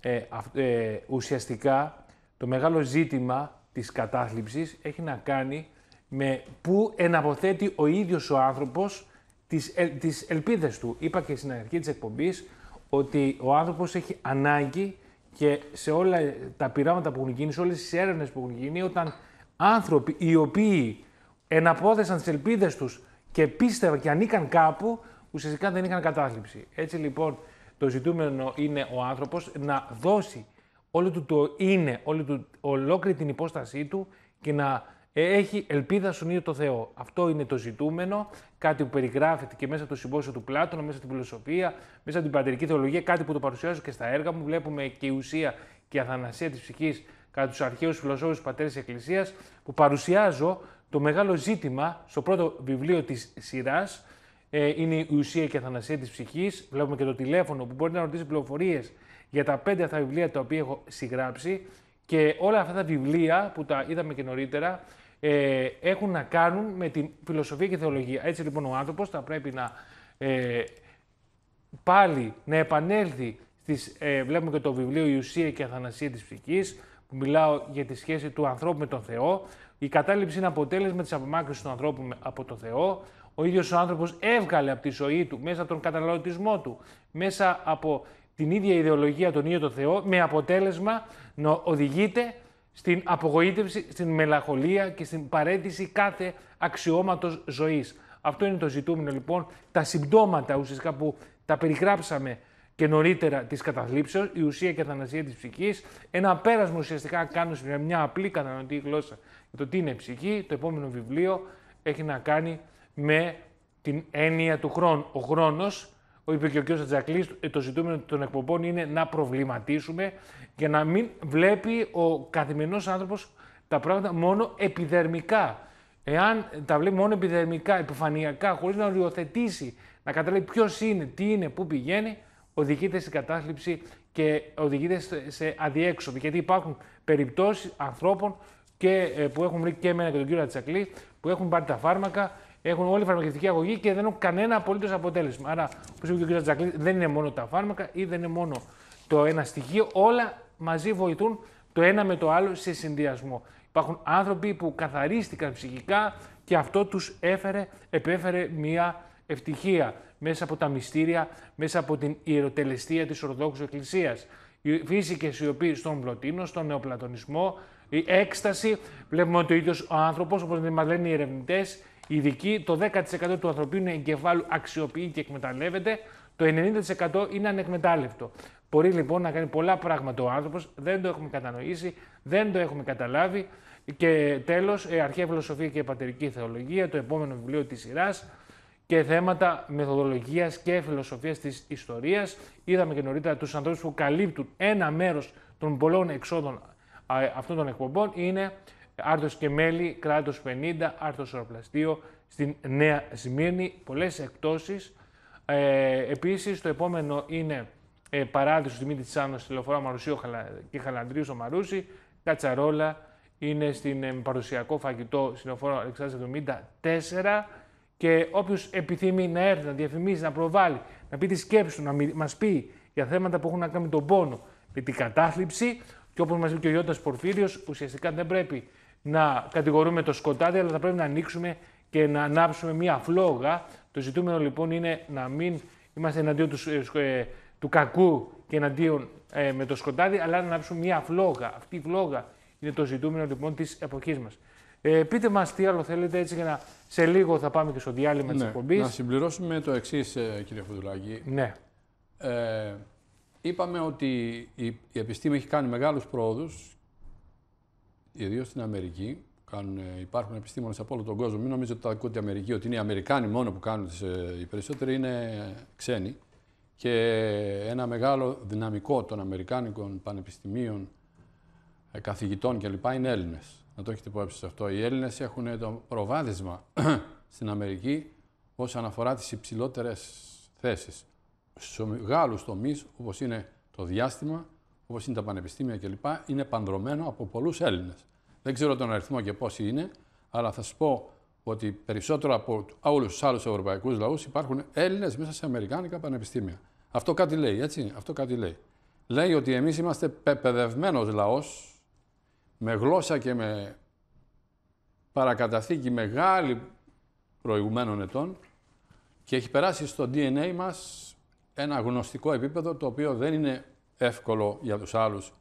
ε, ε, ουσιαστικά το μεγάλο ζήτημα της κατάθλιψης έχει να κάνει με πού εναποθέτει ο ίδιος ο άνθρωπος τις, ε, τις ελπίδες του. Είπα και στην αρχή της εκπομπής ότι ο άνθρωπος έχει ανάγκη και σε όλα τα πειράματα που έχουν γίνει, σε όλες τις έρευνες που έχουν γίνει, όταν άνθρωποι οι οποίοι εναπόθεσαν τι ελπίδες τους και πίστευαν και ανήκαν κάπου, ουσιαστικά δεν είχαν κατάθλιψη. Έτσι λοιπόν το ζητούμενο είναι ο άνθρωπος να δώσει όλο του το είναι, όλη του, ολόκληρη την υπόστασή του και να ε, έχει ελπίδα στον ίδιο το Θεό. Αυτό είναι το ζητούμενο, κάτι που περιγράφεται και μέσα από το συμπόσιο του Πλάτωνα, μέσα από την φιλοσοφία, μέσα από την πατερική θεολογία, κάτι που το παρουσιάζω και στα έργα μου. Βλέπουμε και η ουσία και η αθανασία της ψυχής κατά τους αρχαίους φιλοσόφους πατέρε Εκκλησίας, που παρουσιάζω το μεγάλο ζήτημα στο πρώτο βιβλίο της σειράς ε, είναι η ουσία και η θανασία της ψυχής. Βλέπουμε και το τηλέφωνο που μπορεί να ρωτήσει πληροφορίες για τα πέντε αυτά βιβλία τα οποία έχω συγγράψει και όλα αυτά τα βιβλία που τα είδαμε και νωρίτερα ε, έχουν να κάνουν με τη φιλοσοφία και θεολογία. Έτσι λοιπόν ο άνθρωπος θα πρέπει να ε, πάλι να επανέλθει στις, ε, βλέπουμε και το βιβλίο «Η ουσία και η αθανασία της ψυχής», μιλάω για τη σχέση του ανθρώπου με τον Θεό. Η κατάληψη είναι αποτέλεσμα της απομάκρυνση του ανθρώπου από τον Θεό. Ο ίδιος ο άνθρωπος έβγαλε από τη ζωή του, μέσα από τον καταναλωτισμό του, μέσα από την ίδια ιδεολογία τον ίδιο τον Θεό, με αποτέλεσμα να οδηγείται στην απογοήτευση, στην μελαγχολία και στην παρέτηση κάθε αξιώματος ζωής. Αυτό είναι το ζητούμενο λοιπόν, τα συμπτώματα ουσιαστικά που τα περιγράψαμε και νωρίτερα της καταθλίψεως, η ουσία και θανασία της ψυχής, ένα πέρασμα ουσιαστικά κάνω σε μια απλή κατανοητή γλώσσα για το τι είναι ψυχή. Το επόμενο βιβλίο έχει να κάνει με την έννοια του χρόνου. Ο χρόνος, ο είπε και ο κ. Τζακλής, το ζητούμενο των εκπομπών είναι να προβληματίσουμε και να μην βλέπει ο καθημερινός άνθρωπος τα πράγματα μόνο επιδερμικά. Εάν τα βλέπει μόνο επιδερμικά, επιφανειακά, χωρίς να οριοθετήσει, να καταλάβει ποιος είναι, τι είναι, πού πηγαίνει, οδηγείται στην κατάθλιψη και οδηγείται σε αδιέξοδο. Γιατί υπάρχουν περιπτώσεις ανθρώπων και, ε, που έχουν βρει και εμένα και τον κύριο Ατσακλή, που έχουν πάρει τα φάρμακα, έχουν όλη η φαρμακευτική αγωγή και δεν έχουν κανένα απολύτως αποτέλεσμα. Άρα, όπως είπε και ο κύριος Ατσακλή, δεν είναι μόνο τα φάρμακα ή δεν είναι μόνο το ένα στοιχείο. Όλα μαζί βοηθούν το ένα με το άλλο σε συνδυασμό. Υπάρχουν άνθρωποι που καθαρίστηκαν ψυχικά και αυτό τους έφερε, επέφερε μία ευτυχία μέσα από τα μυστήρια, μέσα από την ιεροτελεστία της Ορθόδοξης Εκκλησίας. Οι φύσικες οι οποίοι στον Πλωτίνο, στον νεοπλατωνισμό, η έκσταση, βλέπουμε ότι ο ίδιος ο άνθρωπος, όπως μας λένε οι ερευνητές, οι ειδικοί, το 10% του ανθρωπίνου εγκεφάλου αξιοποιεί και εκμεταλλεύεται, το 90% είναι ανεκμετάλλευτο. Μπορεί λοιπόν να κάνει πολλά πράγματα ο άνθρωπος, δεν το έχουμε κατανοήσει, δεν το έχουμε καταλάβει. Και τέλος, ε, αρχαία φιλοσοφία και πατερική θεολογία, το επόμενο βιβλίο της σειράς και θέματα μεθοδολογίας και φιλοσοφίας της ιστορίας. Είδαμε και νωρίτερα τους ανθρώπους που καλύπτουν ένα μέρος των πολλών εξόδων αυτών των εκπομπών. Είναι Άρτος και Μέλη, Κράτος 50, Άρτος Οροπλαστείο στην Νέα Σμύρνη. Πολλές εκτόσεις. Ε, επίσης, το επόμενο είναι ε, Παράδεισος Δημήτρη Τσάνο στη Μαρουσίου και Χαλανδρίου στο Μαρούσι. Κατσαρόλα είναι στην ε, παρουσιακό φαγητό στην και όποιος επιθυμεί να έρθει, να διαφημίσει, να προβάλλει, να πει τη σκέψη του, να μας πει για θέματα που έχουν να κάνουν τον πόνο, με την κατάθλιψη. Και όπως μας είπε και ο Γιώτα Πορφύριος, ουσιαστικά δεν πρέπει να κατηγορούμε το σκοτάδι, αλλά θα πρέπει να ανοίξουμε και να ανάψουμε μία φλόγα. Το ζητούμενο λοιπόν είναι να μην είμαστε εναντίον του, ε, ε, του κακού και εναντίον ε, με το σκοτάδι, αλλά να ανάψουμε μία φλόγα. Αυτή η φλόγα είναι το ζητούμενο λοιπόν της εποχής μας. Ε, πείτε μας τι άλλο θέλετε έτσι για να σε λίγο θα πάμε και στο διάλειμμα ναι. τη εκπομπής. Να συμπληρώσουμε το εξής, ε, κύριε Φουδουλάκη. Ναι. Ε, είπαμε ότι η, επιστήμη έχει κάνει μεγάλους πρόοδους, ιδίως στην Αμερική. Κάνουν, ε, υπάρχουν επιστήμονες από όλο τον κόσμο. Μην νομίζετε ότι τα ακούτε Αμερική, ότι είναι οι Αμερικάνοι μόνο που κάνουν. Τις, ε, οι περισσότεροι είναι ξένοι. Και ένα μεγάλο δυναμικό των Αμερικάνικων πανεπιστημίων, καθηγητών κλπ. είναι Έλληνες να το έχετε υπόψη αυτό. Οι Έλληνες έχουν το προβάδισμα στην Αμερική όσον αφορά τις υψηλότερες θέσεις στους μεγάλους τομείς, όπως είναι το διάστημα, όπως είναι τα πανεπιστήμια κλπ, είναι πανδρομένο από πολλούς Έλληνες. Δεν ξέρω τον αριθμό και πόσοι είναι, αλλά θα σας πω ότι περισσότερο από όλους τους άλλους ευρωπαϊκούς λαούς υπάρχουν Έλληνες μέσα σε Αμερικάνικα πανεπιστήμια. Αυτό κάτι λέει, έτσι. Αυτό κάτι λέει. Λέει ότι εμείς είμαστε πεπαιδευμένος λαός με γλώσσα και με παρακαταθήκη μεγάλη προηγουμένων ετών και έχει περάσει στο DNA μας ένα γνωστικό επίπεδο το οποίο δεν είναι εύκολο για τους άλλους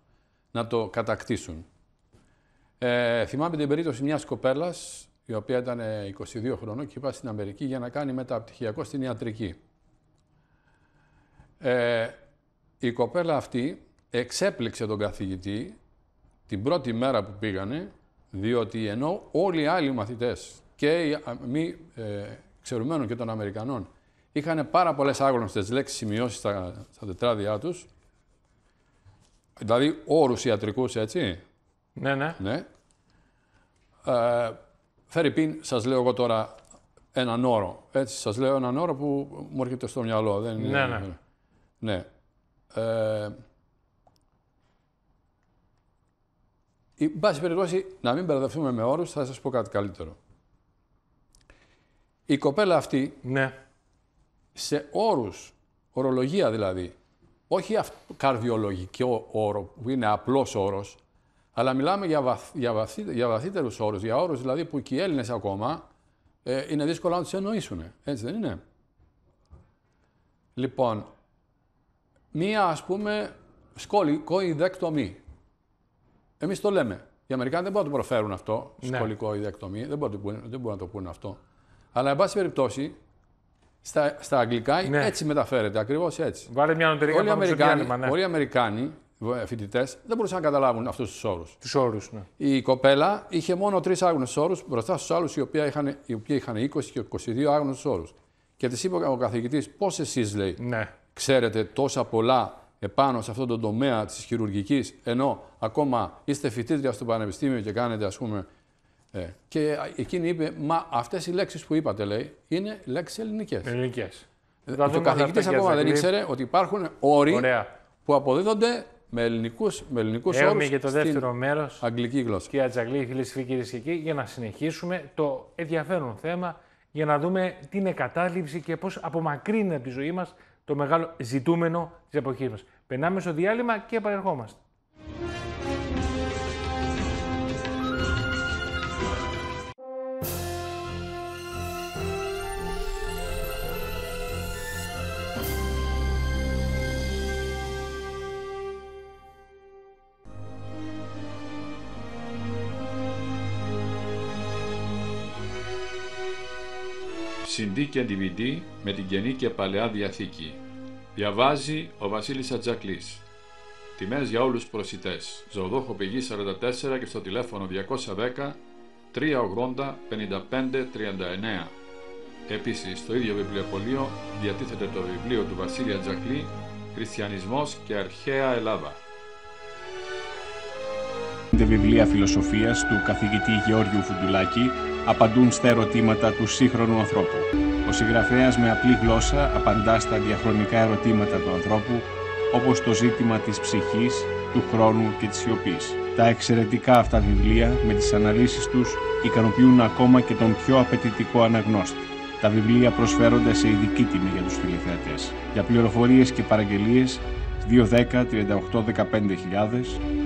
να το κατακτήσουν. Ε, θυμάμαι την περίπτωση μιας κοπέλας η οποία ήταν 22 ε, χρονών και είπα στην Αμερική για να κάνει μεταπτυχιακό στην ιατρική. Ε, η κοπέλα αυτή εξέπληξε τον καθηγητή την πρώτη μέρα που πήγανε, διότι ενώ όλοι οι άλλοι μαθητές και οι μη ε, και των Αμερικανών είχαν πάρα πολλές άγνωστες λέξεις σημειώσεις στα, στα τετράδια τους, δηλαδή όρους ιατρικούς, έτσι. Ναι, ναι. ναι. Ε, Φερρυπίν, σας λέω εγώ τώρα έναν όρο, έτσι, σας λέω έναν όρο που μου έρχεται στο μυαλό. Δεν ναι, ναι. ναι. ναι. Ε, Εν πάση περιπτώσει, να μην μπερδευτούμε με όρους, θα σας πω κάτι καλύτερο. Η κοπέλα αυτή, ναι. σε όρους, ορολογία δηλαδή, όχι καρδιολογικό όρο που είναι απλός όρος, αλλά μιλάμε για, βαθ, για, βαθύ, για βαθύτερους όρους, για όρους δηλαδή που και οι Έλληνες ακόμα ε, είναι δύσκολο να τους εννοήσουν. Έτσι δεν είναι. Λοιπόν, μία ας πούμε ιδεκτομή. Εμείς το λέμε. Οι Αμερικάνοι δεν μπορούν να το προφέρουν αυτό, ναι. σχολικό ή διακτομή, δεν μπορούν, δεν μπορούν να το πούνε αυτό. Αλλά, εν πάση περιπτώσει, στα, στα αγγλικά ναι. έτσι μεταφέρεται, ακριβώς έτσι. Βάλε μια ανωτερική ναι. Όλοι οι Αμερικάνοι, ναι. οι Αμερικάνοι φοιτητές δεν μπορούσαν να καταλάβουν αυτούς τους όρους. Τους όρους, ναι. Η κοπέλα είχε μόνο τρεις άγνωστους όρους μπροστά στους άλλους, οι, οι οποίοι είχαν 20 και 22 άγνωστους όρους. Και της είπε ο καθηγητής, πώς εσείς λέει, ναι. ξέρετε τόσα πολλά επάνω σε αυτόν τον τομέα της χειρουργικής ενώ ακόμα είστε φοιτήτρια στο πανεπιστήμιο και κάνετε ας πούμε... Ε, και εκείνη είπε, μα αυτές οι λέξεις που είπατε λέει, είναι λέξεις ελληνικές. Ελληνικές. Ε, ο καθηγητή ακόμα δεν ήξερε ότι υπάρχουν όροι που αποδίδονται με ελληνικούς με ελληνικούς Έχουμε και το δεύτερο μέρος. Αγγλική γλώσσα. Κυρία Τζαγλή, φίλες και κυρίε κύριοι, για να συνεχίσουμε το ενδιαφέρον θέμα για να δούμε τι είναι κατάληψη και πώς απομακρύνεται τη ζωή μας το μεγάλο ζητούμενο της εποχής μας. Περνάμε στο διάλειμμα και επανερχόμαστε. CD και DVD με την Καινή και Παλαιά Διαθήκη. Διαβάζει ο Βασίλης Ατζακλής. Τιμές για όλους προσιτές. Ζωοδόχο πηγή 44 και στο τηλέφωνο 210 380 5539. Επίσης, στο ίδιο βιβλιοπωλείο διατίθεται το βιβλίο του Βασίλη Ατζακλή «Χριστιανισμός και αρχαία Ελλάδα». Τα βιβλία φιλοσοφίας του καθηγητή Γεώργιου Φουντουλάκη απαντούν στα ερωτήματα του σύγχρονου ανθρώπου. Ο συγγραφέας με απλή γλώσσα απαντά στα διαχρονικά ερωτήματα του ανθρώπου, όπως το ζήτημα της ψυχής, του χρόνου και της σιωπής. Τα εξαιρετικά αυτά βιβλία, με τις αναλύσεις τους, ικανοποιούν ακόμα και τον πιο απαιτητικό αναγνώστη. Τα βιβλία προσφέρονται σε ειδική τιμή για τους φιλοθεατές. Για πληροφορίες και παραγγελίες, 210 38 15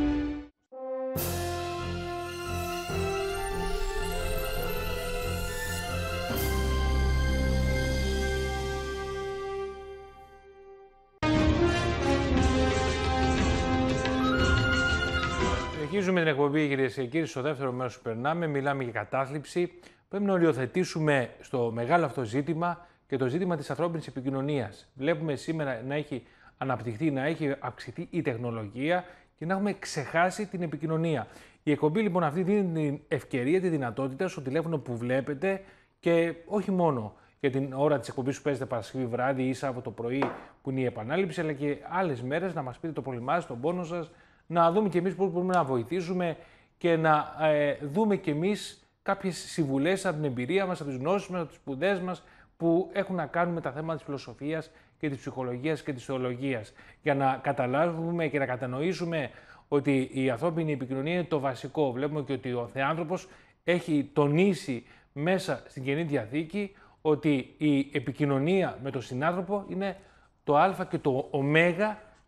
και κύριοι, στο δεύτερο μέρος που περνάμε, μιλάμε για κατάθλιψη. Πρέπει να οριοθετήσουμε στο μεγάλο αυτό ζήτημα και το ζήτημα της ανθρώπινης επικοινωνίας. Βλέπουμε σήμερα να έχει αναπτυχθεί, να έχει αυξηθεί η τεχνολογία και να έχουμε ξεχάσει την επικοινωνία. Η εκπομπή λοιπόν αυτή δίνει την ευκαιρία, τη δυνατότητα στο τηλέφωνο που βλέπετε και όχι μόνο για την ώρα της εκπομπής που παίζετε Παρασκευή βράδυ ή Σάββατο πρωί που είναι η επανάληψη, αλλά και άλλες μέρες να μας πείτε το πρόβλημά τον πόνο σας, να δούμε κι εμείς πώς μπορούμε να βοηθήσουμε και να ε, δούμε κι εμείς κάποιες συμβουλές από την εμπειρία μας, από τις γνώσεις μας, από τις σπουδές μας, που έχουν να κάνουν με τα θέματα της φιλοσοφίας και της ψυχολογίας και της θεολογίας. Για να καταλάβουμε και να κατανοήσουμε ότι η ανθρώπινη επικοινωνία είναι το βασικό. Βλέπουμε και ότι ο Θεάνθρωπος έχει τονίσει μέσα στην Καινή Διαθήκη ότι η επικοινωνία με τον συνάνθρωπο είναι το α και το ω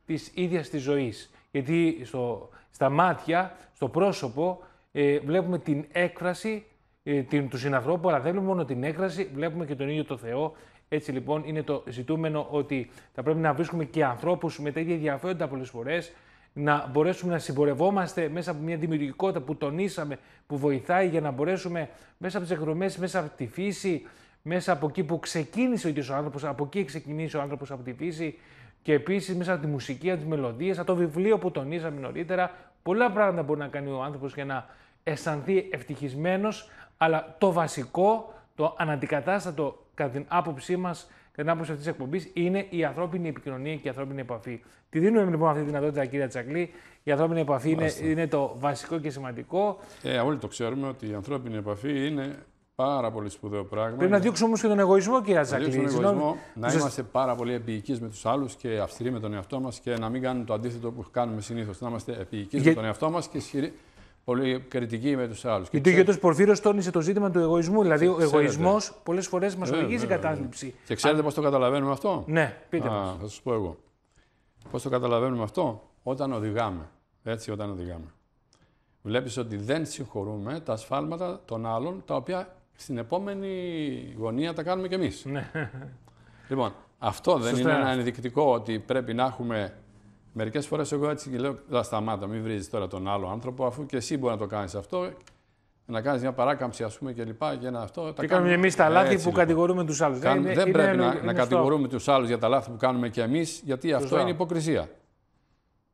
της ίδιας της ζωής. Γιατί στο στα μάτια, στο πρόσωπο, ε, βλέπουμε την έκφραση ε, την, του συνανθρώπου, αλλά δεν βλέπουμε μόνο την έκφραση, βλέπουμε και τον ίδιο το Θεό. Έτσι λοιπόν είναι το ζητούμενο ότι θα πρέπει να βρίσκουμε και ανθρώπους με τέτοια ενδιαφέροντα πολλές φορές, να μπορέσουμε να συμπορευόμαστε μέσα από μια δημιουργικότητα που τονίσαμε, που βοηθάει για να μπορέσουμε μέσα από τις εκδρομές, μέσα από τη φύση, μέσα από εκεί που ξεκίνησε ο ίδιος ο άνθρωπος, από εκεί ξεκινήσει ο άνθρωπος από τη φύση, και επίσης μέσα από τη μουσική, από τις μελωδίες, από το βιβλίο που τονίζαμε νωρίτερα. Πολλά πράγματα μπορεί να κάνει ο άνθρωπος για να αισθανθεί ευτυχισμένος, αλλά το βασικό, το αναντικατάστατο κατά την άποψή μας, κατά την άποψη αυτής της εκπομπής, είναι η ανθρώπινη επικοινωνία και η ανθρώπινη επαφή. Τη δίνουμε λοιπόν αυτή τη δυνατότητα, κύριε Τσακλή. Η ανθρώπινη επαφή είναι, είναι, το βασικό και σημαντικό. Ε, όλοι το ξέρουμε ότι η ανθρώπινη επαφή είναι Πάρα πολύ σπουδαίο πράγμα. Πρέπει να διώξουμε όμως και τον εγωισμό, κύριε Ατζακλή. Να, εγωισμό, να είμαστε πάρα πολύ επίοικοι με τους άλλους και αυστηροί με τον εαυτό μας και να μην κάνουμε το αντίθετο που κάνουμε συνήθως. Να είμαστε επίοικοι Για... με τον εαυτό μας και ισχυροί πολύ κριτικοί με τους άλλους. Γιατί ο Γιώργο Πορφύριος τόνισε το ζήτημα του εγωισμού. Δηλαδή, ο εγωισμός πολλές φορές μας ε, οδηγεί στην κατάθλιψη. Και ξέρετε Α... πώς το καταλαβαίνουμε αυτό. Ναι, πείτε μας. Θα σας πω εγώ. Πώς το καταλαβαίνουμε αυτό, όταν οδηγάμε. Έτσι, όταν οδηγάμε. Βλέπεις ότι δεν συγχωρούμε τα σφάλματα των άλλων τα οποία στην επόμενη γωνία τα κάνουμε κι εμείς. Ναι. Λοιπόν, αυτό δεν είναι ένα ενδεικτικό ότι πρέπει να έχουμε. Μερικές φορές εγώ έτσι και λέω: Δα σταμάτα, μην βρίζεις τώρα τον άλλο άνθρωπο, αφού και εσύ μπορεί να το κάνεις αυτό. Να κάνεις μια παράκαμψη, ας πούμε, και λοιπά. Και ένα αυτό. Και κάνουμε εμείς, τα λάθη που λοιπόν». κατηγορούμε τους άλλους. Δεν, είναι, δεν είναι, πρέπει να, κατηγορούμε τους άλλους για τα λάθη που κάνουμε κι εμείς... γιατί αυτό είναι υποκρισία.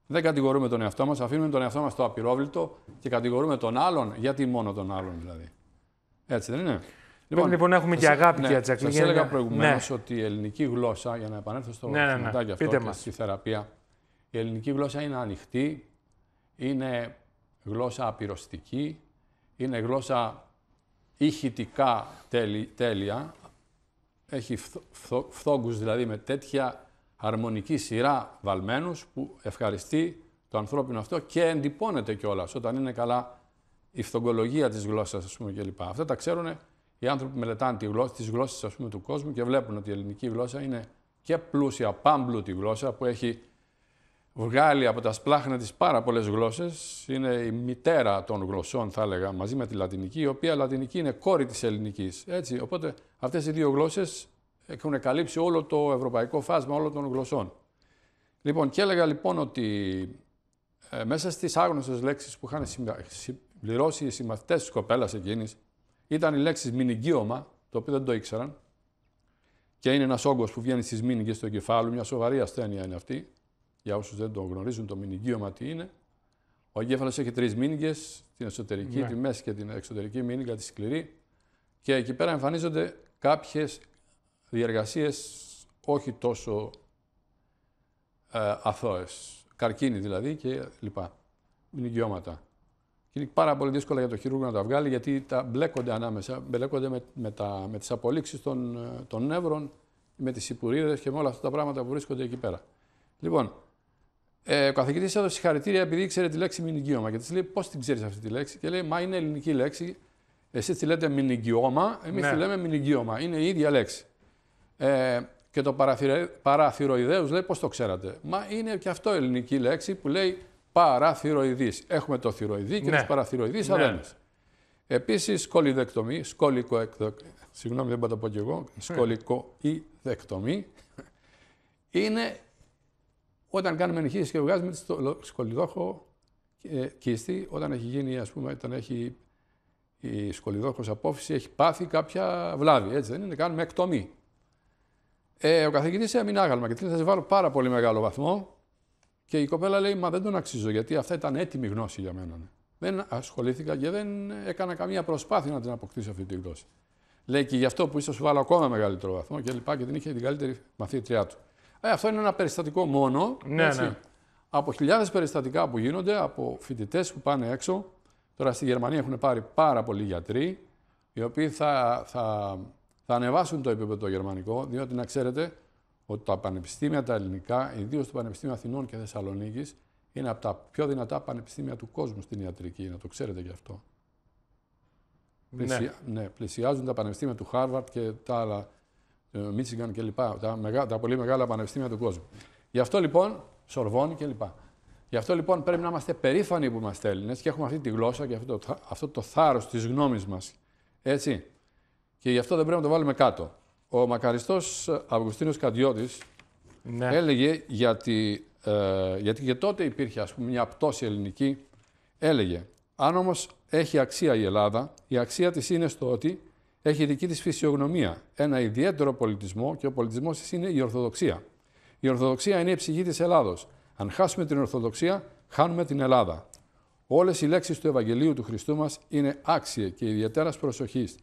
Δεν κατηγορούμε τον εαυτό μας, αφήνουμε τον εαυτό μας το απειρόβλητο και κατηγορούμε τον άλλον. Γιατί μόνο τον άλλον δηλαδή. Έτσι δεν είναι. Λοιπόν, λοιπόν, λοιπόν έχουμε και αγάπη ναι, για Τζακλίνη. Σα έλεγα προηγουμένως ναι. ότι η ελληνική γλώσσα, για να επανέλθω στο ναι, ναι, ναι. αυτό Πείτε και στη θεραπεία, η ελληνική γλώσσα είναι ανοιχτή, είναι γλώσσα απειροστική, είναι γλώσσα ηχητικά τέλεια, έχει φθόγκους δηλαδή με τέτοια αρμονική σειρά βαλμένους που ευχαριστεί το ανθρώπινο αυτό και εντυπώνεται κιόλας όταν είναι καλά η φθογκολογία της γλώσσας, ας πούμε, κλπ. Αυτά τα ξέρουν οι άνθρωποι που μελετάνε τη γλώσσα, ας πούμε, του κόσμου και βλέπουν ότι η ελληνική γλώσσα είναι και πλούσια, πάμπλουτη γλώσσα που έχει βγάλει από τα σπλάχνα της πάρα πολλές γλώσσες. Είναι η μητέρα των γλωσσών, θα έλεγα, μαζί με τη λατινική, η οποία λατινική είναι κόρη της ελληνικής. Έτσι, οπότε αυτές οι δύο γλώσσες έχουν καλύψει όλο το ευρωπαϊκό φάσμα όλων των γλωσσών. Λοιπόν, και έλεγα λοιπόν ότι ε, μέσα στις άγνωστες λέξεις που είχαν πληρώσει οι συμμαθητές της κοπέλας εκείνης ήταν οι λέξη μηνυγκίωμα, το οποίο δεν το ήξεραν. Και είναι ένας όγκος που βγαίνει στις μήνυγκε στο κεφάλι, μια σοβαρή ασθένεια είναι αυτή. Για όσους δεν το γνωρίζουν, το μηνυγκίωμα τι είναι. Ο εγκέφαλος έχει τρεις μήνυγε, την εσωτερική, ναι. τη μέση και την εξωτερική μήνυγκα, τη σκληρή. Και εκεί πέρα εμφανίζονται κάποιες διεργασίες όχι τόσο ε, αθώες. Καρκίνη δηλαδή και λοιπά. Μηνυγκιώματα είναι πάρα πολύ δύσκολο για τον χειρούργο να τα βγάλει γιατί τα μπλέκονται ανάμεσα, μπλέκονται με, με, τα, με τις απολύξεις των, ε, των νεύρων, με τις υπουρίδες και με όλα αυτά τα πράγματα που βρίσκονται εκεί πέρα. Λοιπόν, ε, ο καθηγητής έδωσε συγχαρητήρια επειδή ήξερε τη λέξη μηνυγκίωμα και της λέει πώς την ξέρεις αυτή τη λέξη. Και λέει Μα είναι ελληνική λέξη. Εσείς τη λέτε μηνυγκιώμα, εμεί ναι. τη λέμε μηνυγκίωμα. Είναι η ίδια λέξη. Ε, και το παραθυρο, λέει πώς το ξέρατε. Μα είναι και αυτό ελληνική λέξη που λέει παραθυροειδή. Έχουμε το θυροειδή και ναι. του παραθυροειδείς ναι. αδένες. Επίσης, σκολιδεκτομή, συγγνώμη δεν μπορώ να το πω και εγώ, ναι. σκολικοειδεκτομή, είναι όταν κάνουμε ενεχείριση και βγάζουμε το σκολιδόχο κύστη. Ε, κίστη, όταν έχει γίνει, ας πούμε, όταν έχει η σκολιδόχος απόφυση, έχει πάθει κάποια βλάβη, έτσι δεν είναι, κάνουμε εκτομή. Ε, ο καθηγητής έμεινε άγαλμα και θα σε βάλω πάρα πολύ μεγάλο βαθμό, και η κοπέλα λέει: Μα δεν τον αξίζω, γιατί αυτά ήταν έτοιμη γνώση για μένα. Ναι». Δεν ασχολήθηκα και δεν έκανα καμία προσπάθεια να την αποκτήσω αυτή τη γνώση. Λέει «Και γι' αυτό που Λέει και γι' αυτό που ίσω σου βάλω ακόμα μεγαλύτερο βαθμό και λοιπά και την είχε την καλύτερη μαθήτριά του. Ε, αυτό είναι ένα περιστατικό μόνο. Ναι, ναι. έτσι, ναι. Από χιλιάδες περιστατικά που γίνονται, από φοιτητές που πάνε έξω. Τώρα στη Γερμανία έχουν πάρει πάρα πολλοί γιατροί, οι οποίοι θα, θα, θα ανεβάσουν το επίπεδο γερμανικό, διότι να ξέρετε, ότι τα πανεπιστήμια τα ελληνικά, ιδίως το Πανεπιστήμιο Αθηνών και Θεσσαλονίκης, είναι από τα πιο δυνατά πανεπιστήμια του κόσμου στην ιατρική, να το ξέρετε γι' αυτό. Ναι. ναι πλησιάζουν τα πανεπιστήμια του Χάρβαρτ και τα άλλα, ε, Μίτσιγκαν και λοιπά, Τα, μεγά... τα πολύ μεγάλα πανεπιστήμια του κόσμου. Γι' αυτό λοιπόν, Σορβόνη κλπ. Γι' αυτό λοιπόν πρέπει να είμαστε περήφανοι που είμαστε Έλληνες και έχουμε αυτή τη γλώσσα και αυτό αυτό το θάρρος της γνώμης μας. Έτσι. Και γι' αυτό δεν πρέπει να το βάλουμε κάτω. Ο μακαριστός Αυγουστίνος Καντιώτης ναι. έλεγε γιατί, ε, γιατί και τότε υπήρχε ας πούμε μια πτώση ελληνική, έλεγε αν όμως έχει αξία η Ελλάδα, η αξία της είναι στο ότι έχει δική της φυσιογνωμία, ένα ιδιαίτερο πολιτισμό και ο πολιτισμός της είναι η Ορθοδοξία. Η Ορθοδοξία είναι η ψυχή της Ελλάδος. Αν χάσουμε την Ορθοδοξία, χάνουμε την Ελλάδα. Όλες οι λέξεις του Ευαγγελίου του Χριστού μας είναι άξιες και ιδιαίτερας προσοχής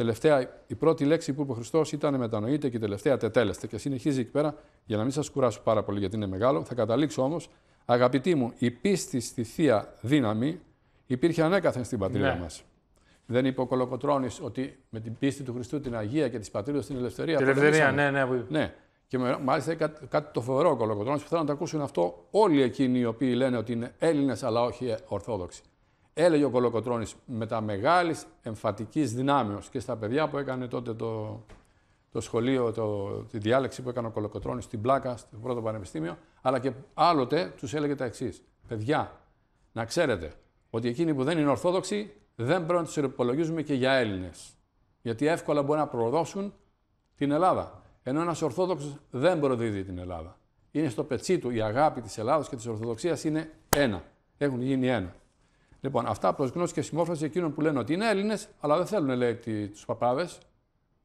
Τελευταία, η πρώτη λέξη που είπε ο Χριστός ήταν μετανοείτε και τελευταία τετέλεστε. Και συνεχίζει εκεί πέρα, για να μην σας κουράσω πάρα πολύ, γιατί είναι μεγάλο. Θα καταλήξω όμως, αγαπητοί μου, η πίστη στη θεία δύναμη υπήρχε ανέκαθεν στην πατρίδα ναι. μας. Δεν είπε ο Κολοκοτρόνη ότι με την πίστη του Χριστού την Αγία και της πατρίδας την ελευθερία. Την ελευθερία, ναι, ναι, ναι. Και μάλιστα κάτι, κάτι το φοβερό ο Κολοκοτρόνη που θέλουν να το ακούσουν αυτό όλοι εκείνοι οι οποίοι λένε ότι είναι Έλληνες αλλά όχι Ορθόδοξοι έλεγε ο Κολοκοτρώνης τα μεγάλης εμφατικής δυνάμεως και στα παιδιά που έκανε τότε το, το σχολείο, το, τη διάλεξη που έκανε ο Κολοκοτρώνης στην Πλάκα, στο πρώτο πανεπιστήμιο, αλλά και άλλοτε τους έλεγε τα εξής. Παιδιά, να ξέρετε ότι εκείνοι που δεν είναι Ορθόδοξοι δεν πρέπει να τους υπολογίζουμε και για Έλληνες. Γιατί εύκολα μπορεί να προδώσουν την Ελλάδα. Ενώ ένας Ορθόδοξος δεν προδίδει την Ελλάδα. Είναι στο πετσί του η αγάπη της Ελλάδος και της Ορθοδοξίας είναι ένα. Έχουν γίνει ένα. Λοιπόν, αυτά προ γνώση και συμμόρφωσης εκείνων που λένε ότι είναι Έλληνες, αλλά δεν θέλουν, λέει, τους παπάδες,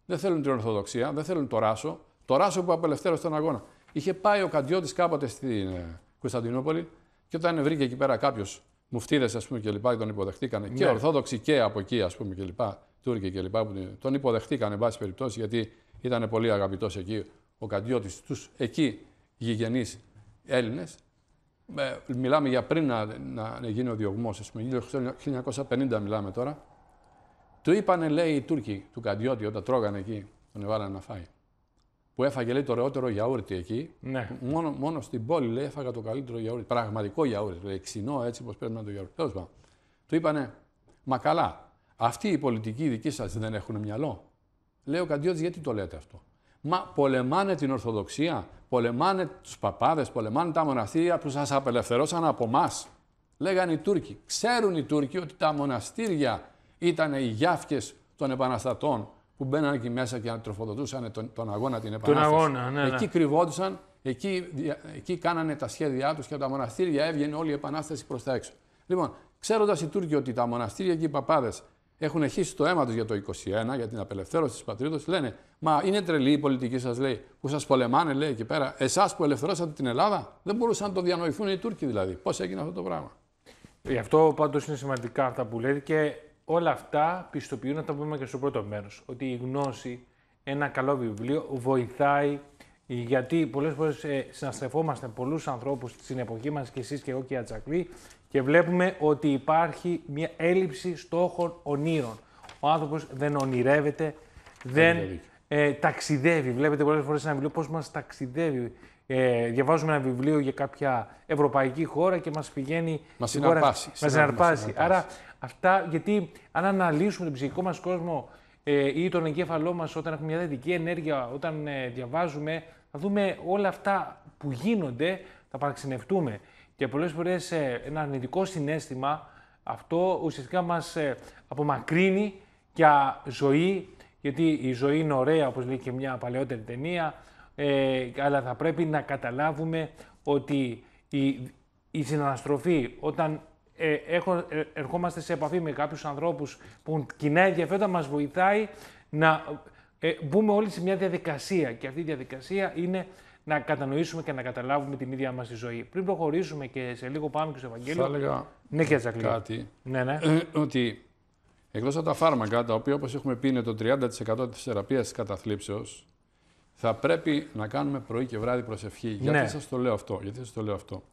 δεν θέλουν την Ορθοδοξία, δεν θέλουν το Ράσο. Το Ράσο που απελευθέρωσε τον αγώνα. Είχε πάει ο Καντιώτη κάποτε στην ε, Κωνσταντινούπολη και όταν βρήκε εκεί πέρα κάποιος μουφτίδες, ας πούμε, και λοιπά, και τον υποδεχτήκανε. Ναι. Και Ορθόδοξοι και από εκεί, ας πούμε, και λοιπά, Τούρκοι και λοιπά, που τον υποδεχτήκανε, εν πάση περιπτώσει, γιατί ήταν πολύ αγαπητός εκεί ο Καντιώτη τους εκεί γηγενείς Έλληνες. Ε, μιλάμε για πριν να, γίνει ο διωγμός, ας πούμε, 1950 μιλάμε τώρα, του είπανε, λέει, οι Τούρκοι του Καντιώτη όταν τρώγανε εκεί, τον έβαλαν να φάει. Που έφαγε, λέει, το ρεότερο γιαούρτι εκεί. Ναι. Μόνο, στην πόλη, λέει, έφαγα το καλύτερο γιαούρτι. Πραγματικό γιαούρτι. Λέει, ξινό, έτσι όπως πρέπει να το γιαούρτι. Τέλος πάντων. Του είπανε, μα καλά, αυτοί οι πολιτικοί δικοί σας δεν έχουν μυαλό. Λέει ο Καντιώτης, γιατί το λέτε αυτό. Μα πολεμάνε την Ορθοδοξία, πολεμάνε τους παπάδες, πολεμάνε τα μοναστήρια που σας απελευθερώσαν από εμά. Λέγανε οι Τούρκοι. Ξέρουν οι Τούρκοι ότι τα μοναστήρια ήταν οι γιάφκες των επαναστατών που μπαίνανε εκεί μέσα και τροφοδοτούσαν τον, τον αγώνα την επανάσταση. Τον αγώνα, ναι, Εκεί ναι. κρυβόντουσαν, εκεί, εκεί κάνανε τα σχέδιά τους και από τα μοναστήρια έβγαινε όλη η επανάσταση προς τα έξω. Λοιπόν, ξέροντας οι Τούρκοι ότι τα μοναστήρια και οι παπάδες έχουν χύσει το αίμα τους για το 21, για την απελευθέρωση της πατρίδα. Λένε, μα είναι τρελή η πολιτική σας, λέει, που σας πολεμάνε, λέει εκεί πέρα. Εσάς που ελευθερώσατε την Ελλάδα, δεν μπορούσαν να το διανοηθούν οι Τούρκοι δηλαδή. Πώς έγινε αυτό το πράγμα. Γι' αυτό πάντως είναι σημαντικά αυτά που λέτε και όλα αυτά πιστοποιούν να που πούμε και στο πρώτο μέρος. Ότι η γνώση, ένα καλό βιβλίο, βοηθάει. Γιατί πολλές φορές ε, συναστρεφόμαστε πολλούς ανθρώπους στην εποχή μας και εσείς και εγώ και η Ατζακλή, και βλέπουμε ότι υπάρχει μια έλλειψη στόχων ονείρων. Ο άνθρωπος δεν ονειρεύεται, δεν ε, ταξιδεύει. Βλέπετε πολλές φορές ένα βιβλίο πώς μας ταξιδεύει. Ε, διαβάζουμε ένα βιβλίο για κάποια ευρωπαϊκή χώρα και μας πηγαίνει... Μας συναρπάσει. Μας συναρπάσει. Άρα αυτά, γιατί αν αναλύσουμε τον ψυχικό μας κόσμο ε, ή τον εγκέφαλό μας όταν έχουμε μια θετική ενέργεια, όταν ε, διαβάζουμε, θα δούμε όλα αυτά που γίνονται, θα παραξενευτούμε. Και πολλές φορές ε, ένα αρνητικό συνέστημα αυτό ουσιαστικά μας ε, απομακρύνει για ζωή, γιατί η ζωή είναι ωραία, όπως λέει και μια παλαιότερη ταινία, ε, αλλά θα πρέπει να καταλάβουμε ότι η, η συναναστροφή, όταν ερχόμαστε σε επαφή με κάποιους ανθρώπους που έχουν κοινά ενδιαφέροντα, μας βοηθάει να μπούμε όλοι σε μια διαδικασία. Και αυτή η διαδικασία είναι να κατανοήσουμε και να καταλάβουμε την ίδια μας τη ζωή. Πριν προχωρήσουμε και σε λίγο πάμε και στο Ευαγγέλιο. Θα έλεγα ναι, κάτι. Ναι, ναι. Ε, ότι εκτός από τα φάρμακα, τα οποία όπως έχουμε πει είναι το 30% της θεραπείας της καταθλίψεως, θα πρέπει να κάνουμε πρωί και βράδυ προσευχή. Γιατί ναι. σας το λέω αυτό. Γιατί σας το λέω αυτό.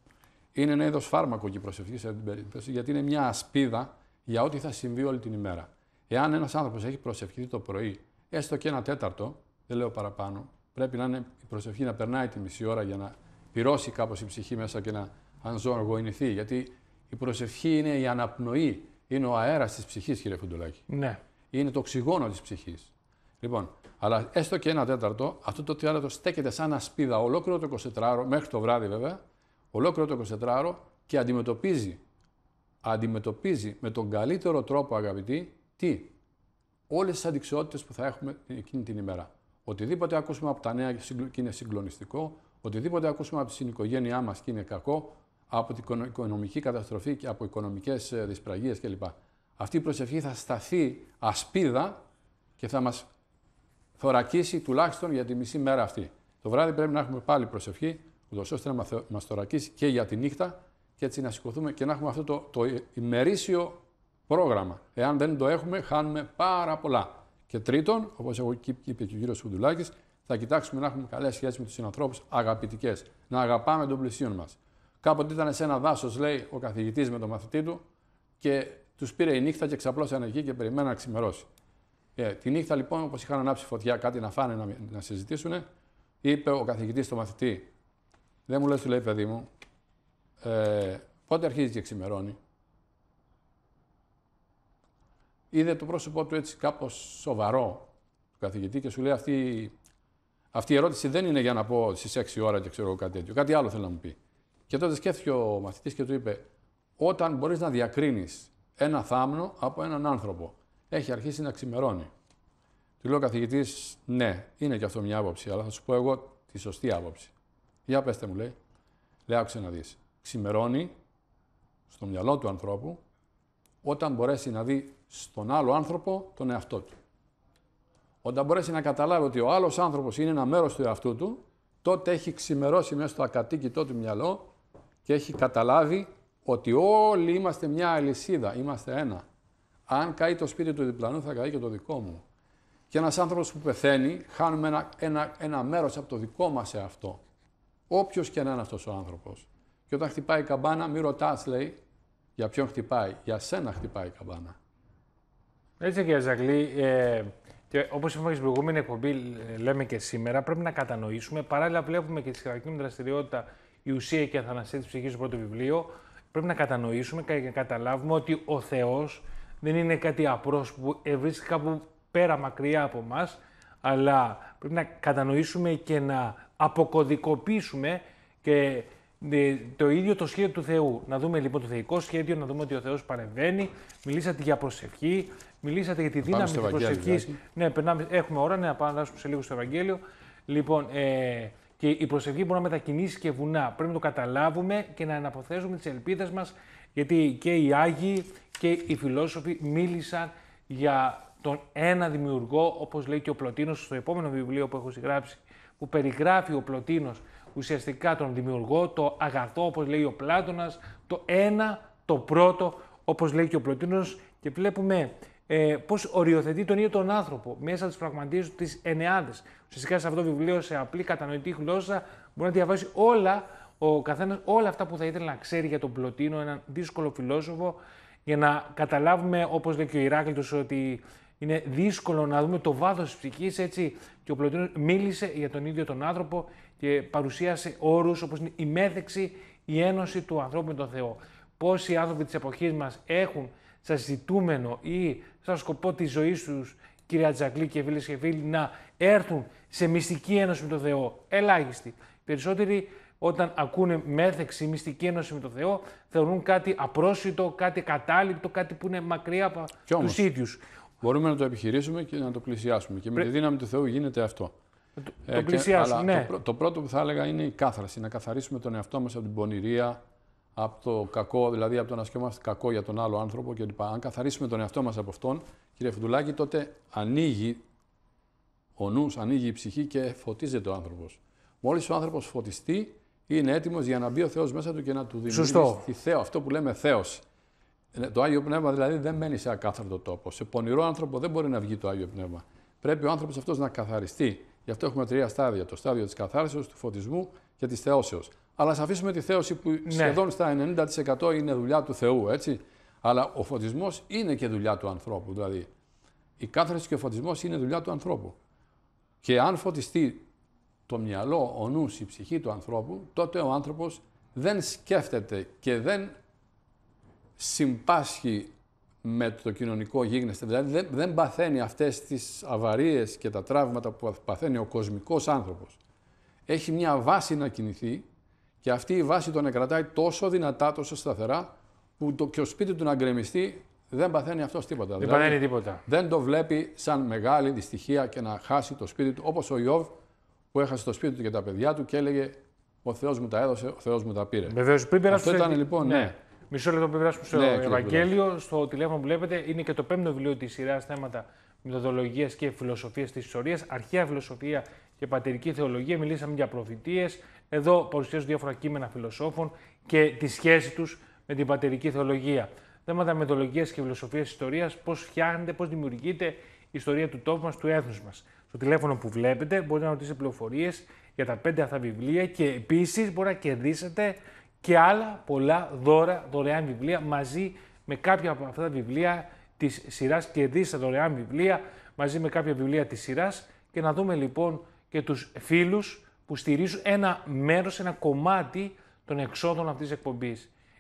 Είναι ένα είδος φάρμακο και η προσευχή σε αυτή την περίπτωση, γιατί είναι μια ασπίδα για ό,τι θα συμβεί όλη την ημέρα. Εάν ένας άνθρωπος έχει προσευχηθεί το πρωί, έστω και ένα τέταρτο, δεν λέω παραπάνω, πρέπει να είναι η προσευχή να περνάει τη μισή ώρα για να πυρώσει κάπως η ψυχή μέσα και να ανζωογονηθεί. Γιατί η προσευχή είναι η αναπνοή, είναι ο αέρας της ψυχής, κύριε Φουντουλάκη. Ναι. Είναι το οξυγόνο της ψυχής. Λοιπόν, αλλά έστω και ένα τέταρτο, αυτό το τέταρτο στέκεται σαν ασπίδα ολόκληρο το 24ωρο, μέχρι το βράδυ βέβαια, ολόκληρο το 24ωρο και αντιμετωπίζει, αντιμετωπίζει με τον καλύτερο τρόπο αγαπητή, τι, όλες τις αντικσότητες που θα έχουμε εκείνη την ημέρα. Οτιδήποτε ακούσουμε από τα νέα και είναι συγκλονιστικό, οτιδήποτε ακούσουμε από την οικογένειά μας και είναι κακό, από την οικονομική καταστροφή και από οικονομικές ε, δυσπραγίες κλπ. Αυτή η προσευχή θα σταθεί ασπίδα και θα μας θωρακίσει τουλάχιστον για τη μισή μέρα αυτή. Το βράδυ πρέπει να έχουμε πάλι προσευχή, ούτως ώστε να μας θωρακίσει και για τη νύχτα και έτσι να σηκωθούμε και να έχουμε αυτό το, το ε, ημερήσιο πρόγραμμα. Εάν δεν το έχουμε, χάνουμε πάρα πολλά. Και τρίτον, όπως είπε και ο κύριος Σουδουλάκη, θα κοιτάξουμε να έχουμε καλές σχέσεις με τους συνανθρώπους, αγαπητικές. Να αγαπάμε τον πλησίον μας. Κάποτε ήταν σε ένα δάσος, λέει ο καθηγητής με τον μαθητή του, και τους πήρε η νύχτα και ξαπλώσαν εκεί και περιμέναν να ξημερώσει. Ε, τη νύχτα λοιπόν, όπως είχαν ανάψει φωτιά, κάτι να φάνε να, να συζητήσουν, είπε ο καθηγητής στο μαθητή: Δεν μου λες, του λέει παιδί μου, ε, πότε αρχίζει και ξημερώνει είδε το πρόσωπό του έτσι κάπως σοβαρό του καθηγητή και σου λέει αυτή, αυτή η ερώτηση δεν είναι για να πω στις 6 ώρα και ξέρω κάτι τέτοιο. Κάτι άλλο θέλει να μου πει. Και τότε σκέφτηκε ο μαθητής και του είπε όταν μπορείς να διακρίνεις ένα θάμνο από έναν άνθρωπο. Έχει αρχίσει να ξημερώνει. Του λέω ο καθηγητής, ναι, είναι και αυτό μια άποψη, αλλά θα σου πω εγώ τη σωστή άποψη. Για πετε μου, λέει. Λέει, άκουσε να δεις. Ξημερώνει στο μυαλό του ανθρώπου όταν μπορέσει να δει στον άλλο άνθρωπο τον εαυτό του. Όταν μπορέσει να καταλάβει ότι ο άλλος άνθρωπος είναι ένα μέρος του εαυτού του, τότε έχει ξημερώσει μέσα στο ακατοίκητό του μυαλό και έχει καταλάβει ότι όλοι είμαστε μια αλυσίδα, είμαστε ένα. Αν καεί το σπίτι του διπλανού θα καεί και το δικό μου. Και ένας άνθρωπος που πεθαίνει, χάνουμε ένα, ένα, ένα μέρος από το δικό μας εαυτό. Όποιος και να είναι ο άνθρωπος. Και όταν χτυπάει η καμπάνα, μη ρωτάς, λέει, για ποιον χτυπάει. Για σένα χτυπάει η καμπάνα. Έτσι, κύριε Ζαγλή, ε, και όπως είπαμε και στην προηγούμενη εκπομπή, ε, λέμε και σήμερα, πρέπει να κατανοήσουμε. Παράλληλα, βλέπουμε και τη συγγραφική μου δραστηριότητα Η Ουσία και η Αθανασία της Ψυχής, στο πρώτο βιβλίο. Πρέπει να κατανοήσουμε και να καταλάβουμε ότι ο Θεός δεν είναι κάτι απρόσωπο, βρίσκεται κάπου πέρα μακριά από εμά, αλλά πρέπει να κατανοήσουμε και να αποκωδικοποιήσουμε και ναι, το ίδιο το σχέδιο του Θεού. Να δούμε λοιπόν το θεϊκό σχέδιο, να δούμε ότι ο Θεός παρεμβαίνει. Μιλήσατε για προσευχή, μιλήσατε για τη δύναμη τη προσευχής. Δηλαδή. Ναι, περνάμε, έχουμε ώρα, ναι, να πάμε σε λίγο στο Ευαγγέλιο. Λοιπόν, ε, και η προσευχή μπορεί να μετακινήσει και βουνά. Πρέπει να το καταλάβουμε και να αναποθέσουμε τις ελπίδες μας, γιατί και οι Άγιοι και οι φιλόσοφοι μίλησαν για τον ένα δημιουργό, όπως λέει και ο Πλωτίνος στο επόμενο βιβλίο που έχω συγγράψει, που περιγράφει ο Πλωτίνος ουσιαστικά τον δημιουργό, το αγαθό, όπως λέει ο Πλάτωνας, το ένα, το πρώτο, όπως λέει και ο Πλωτίνος, και βλέπουμε ε, πώς οριοθετεί τον ίδιο τον άνθρωπο μέσα στις πραγματείε του, τι Ενεάδες. Ουσιαστικά σε αυτό το βιβλίο, σε απλή κατανοητή γλώσσα, μπορεί να διαβάσει όλα ο όλα αυτά που θα ήθελε να ξέρει για τον Πλωτίνο, έναν δύσκολο φιλόσοφο, για να καταλάβουμε, όπως λέει και ο Ηράκλητος, ότι είναι δύσκολο να δούμε το βάθος της ψυχής. Έτσι, και ο Πλωτίνος μίλησε για τον ίδιο τον άνθρωπο και παρουσίασε όρους όπως είναι η μέθεξη, η ένωση του ανθρώπου με τον Θεό. Πώς οι άνθρωποι της εποχής μας έχουν σαν ζητούμενο ή σαν σκοπό της ζωής τους, κυρία Τζακλή και φίλες και φίλοι, να έρθουν σε μυστική ένωση με τον Θεό. Ελάχιστοι. Περισσότεροι όταν ακούνε μέθεξη, μυστική ένωση με τον Θεό, θεωρούν κάτι απρόσιτο, κάτι κατάληπτο, κάτι που είναι μακριά από τους ίδιους. Μπορούμε να το επιχειρήσουμε και να το πλησιάσουμε. Και με Πρέ... τη δύναμη του Θεού γίνεται αυτό. Ε, ναι. Το, ε, ναι. Το, πρώτο που θα έλεγα είναι η κάθαρση. Να καθαρίσουμε τον εαυτό μας από την πονηρία, από το κακό, δηλαδή από το να σκεφτόμαστε κακό για τον άλλο άνθρωπο κλπ. Αν καθαρίσουμε τον εαυτό μας από αυτόν, κύριε Φουντουλάκη, τότε ανοίγει ο νους, ανοίγει η ψυχή και φωτίζεται ο άνθρωπος. Μόλις ο άνθρωπος φωτιστεί, είναι έτοιμος για να μπει ο Θεός μέσα του και να του δημιουργήσει Θεό, αυτό που λέμε Θεός. Ε, το Άγιο Πνεύμα δηλαδή δεν μένει σε ακάθαρτο τόπο. Σε πονηρό άνθρωπο δεν μπορεί να βγει το Άγιο Πνεύμα. Πρέπει ο άνθρωπος αυτός να καθαριστεί. Γι' αυτό έχουμε τρία στάδια. Το στάδιο της καθάρισης, του φωτισμού και της θεώσεως. Αλλά ας αφήσουμε τη θέωση που ναι. σχεδόν στα 90% είναι δουλειά του Θεού, έτσι. Αλλά ο φωτισμός είναι και δουλειά του ανθρώπου. Δηλαδή, η κάθαρση και ο φωτισμός είναι δουλειά του ανθρώπου. Και αν φωτιστεί το μυαλό, ο νους, η ψυχή του ανθρώπου, τότε ο άνθρωπος δεν σκέφτεται και δεν συμπάσχει με το κοινωνικό γίγνεσθε. Δηλαδή δεν, δεν παθαίνει αυτές τις αβαρίες και τα τραύματα που παθαίνει ο κοσμικός άνθρωπος. Έχει μια βάση να κινηθεί και αυτή η βάση τον εκρατάει τόσο δυνατά, τόσο σταθερά, που το, και ο σπίτι του να γκρεμιστεί δεν παθαίνει αυτός τίποτα. Δεν δηλαδή, τίποτα. Δεν το βλέπει σαν μεγάλη δυστυχία και να χάσει το σπίτι του, όπως ο Ιώβ που έχασε το σπίτι του και τα παιδιά του και έλεγε Ο Θεός μου τα έδωσε, ο Θεός μου τα πήρε. Βεβαίως, πριν Αυτό ήταν λοιπόν, ναι. Ναι. Μισό λεπτό που περάσουμε στο ναι, Ευαγγέλιο. Στο τηλέφωνο που βλέπετε είναι και το πέμπτο βιβλίο της σειράς θέματα μεθοδολογία και φιλοσοφίας της ιστορίας. Αρχαία φιλοσοφία και πατερική θεολογία. Μιλήσαμε για προφητείες. Εδώ παρουσιάζουν διάφορα κείμενα φιλοσόφων και τη σχέση τους με την πατερική θεολογία. Θέματα μεθοδολογία και φιλοσοφίας ιστορίας. Πώς φτιάχνεται, πώς δημιουργείται η ιστορία του τόπου μας, του έθνους μας. Στο τηλέφωνο που βλέπετε μπορείτε να ρωτήσετε πληροφορίες για τα πέντε αυτά βιβλία και επίσης μπορεί να κερδίσετε και άλλα πολλά δώρα, δωρεάν βιβλία, μαζί με κάποια από αυτά τα βιβλία της σειράς. Κερδίστε δωρεάν βιβλία μαζί με κάποια βιβλία της σειράς και να δούμε λοιπόν και τους φίλους που στηρίζουν ένα μέρος, ένα κομμάτι των εξόδων αυτής της εκπομπής.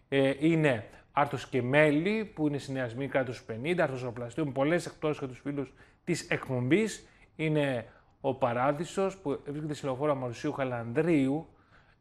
Ε, είναι άρθρος και Μέλη, που είναι συνδυασμοί κάτω 50, Άρτο με πολλέ εκτό και τους φίλους της εκπομπής. Είναι ο Παράδεισος, που βρίσκεται στη λεωφόρα Μαρουσίου Χαλανδρίου,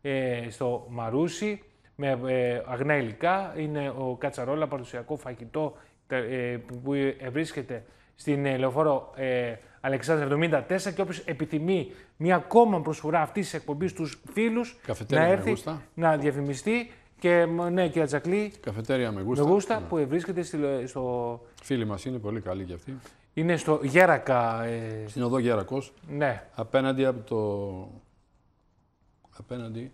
ε, στο Μαρούσι με ε, αγνά υλικά. Είναι ο κατσαρόλα, παρουσιακό φαγητό ε, που βρίσκεται ε, στην λεωφόρο ε, 74 και όποιος επιθυμεί μια ακόμα προσφορά αυτής της εκπομπής στους φίλους να έρθει να διαφημιστεί και ναι κύριε Τζακλή... Καφετέρια με γούστα, ναι. που βρίσκεται στο... Φίλοι μας είναι πολύ καλή και αυτή Είναι στο Γέρακα. Στην οδό Γέρακος. Ναι. Απέναντι από το... Απέναντι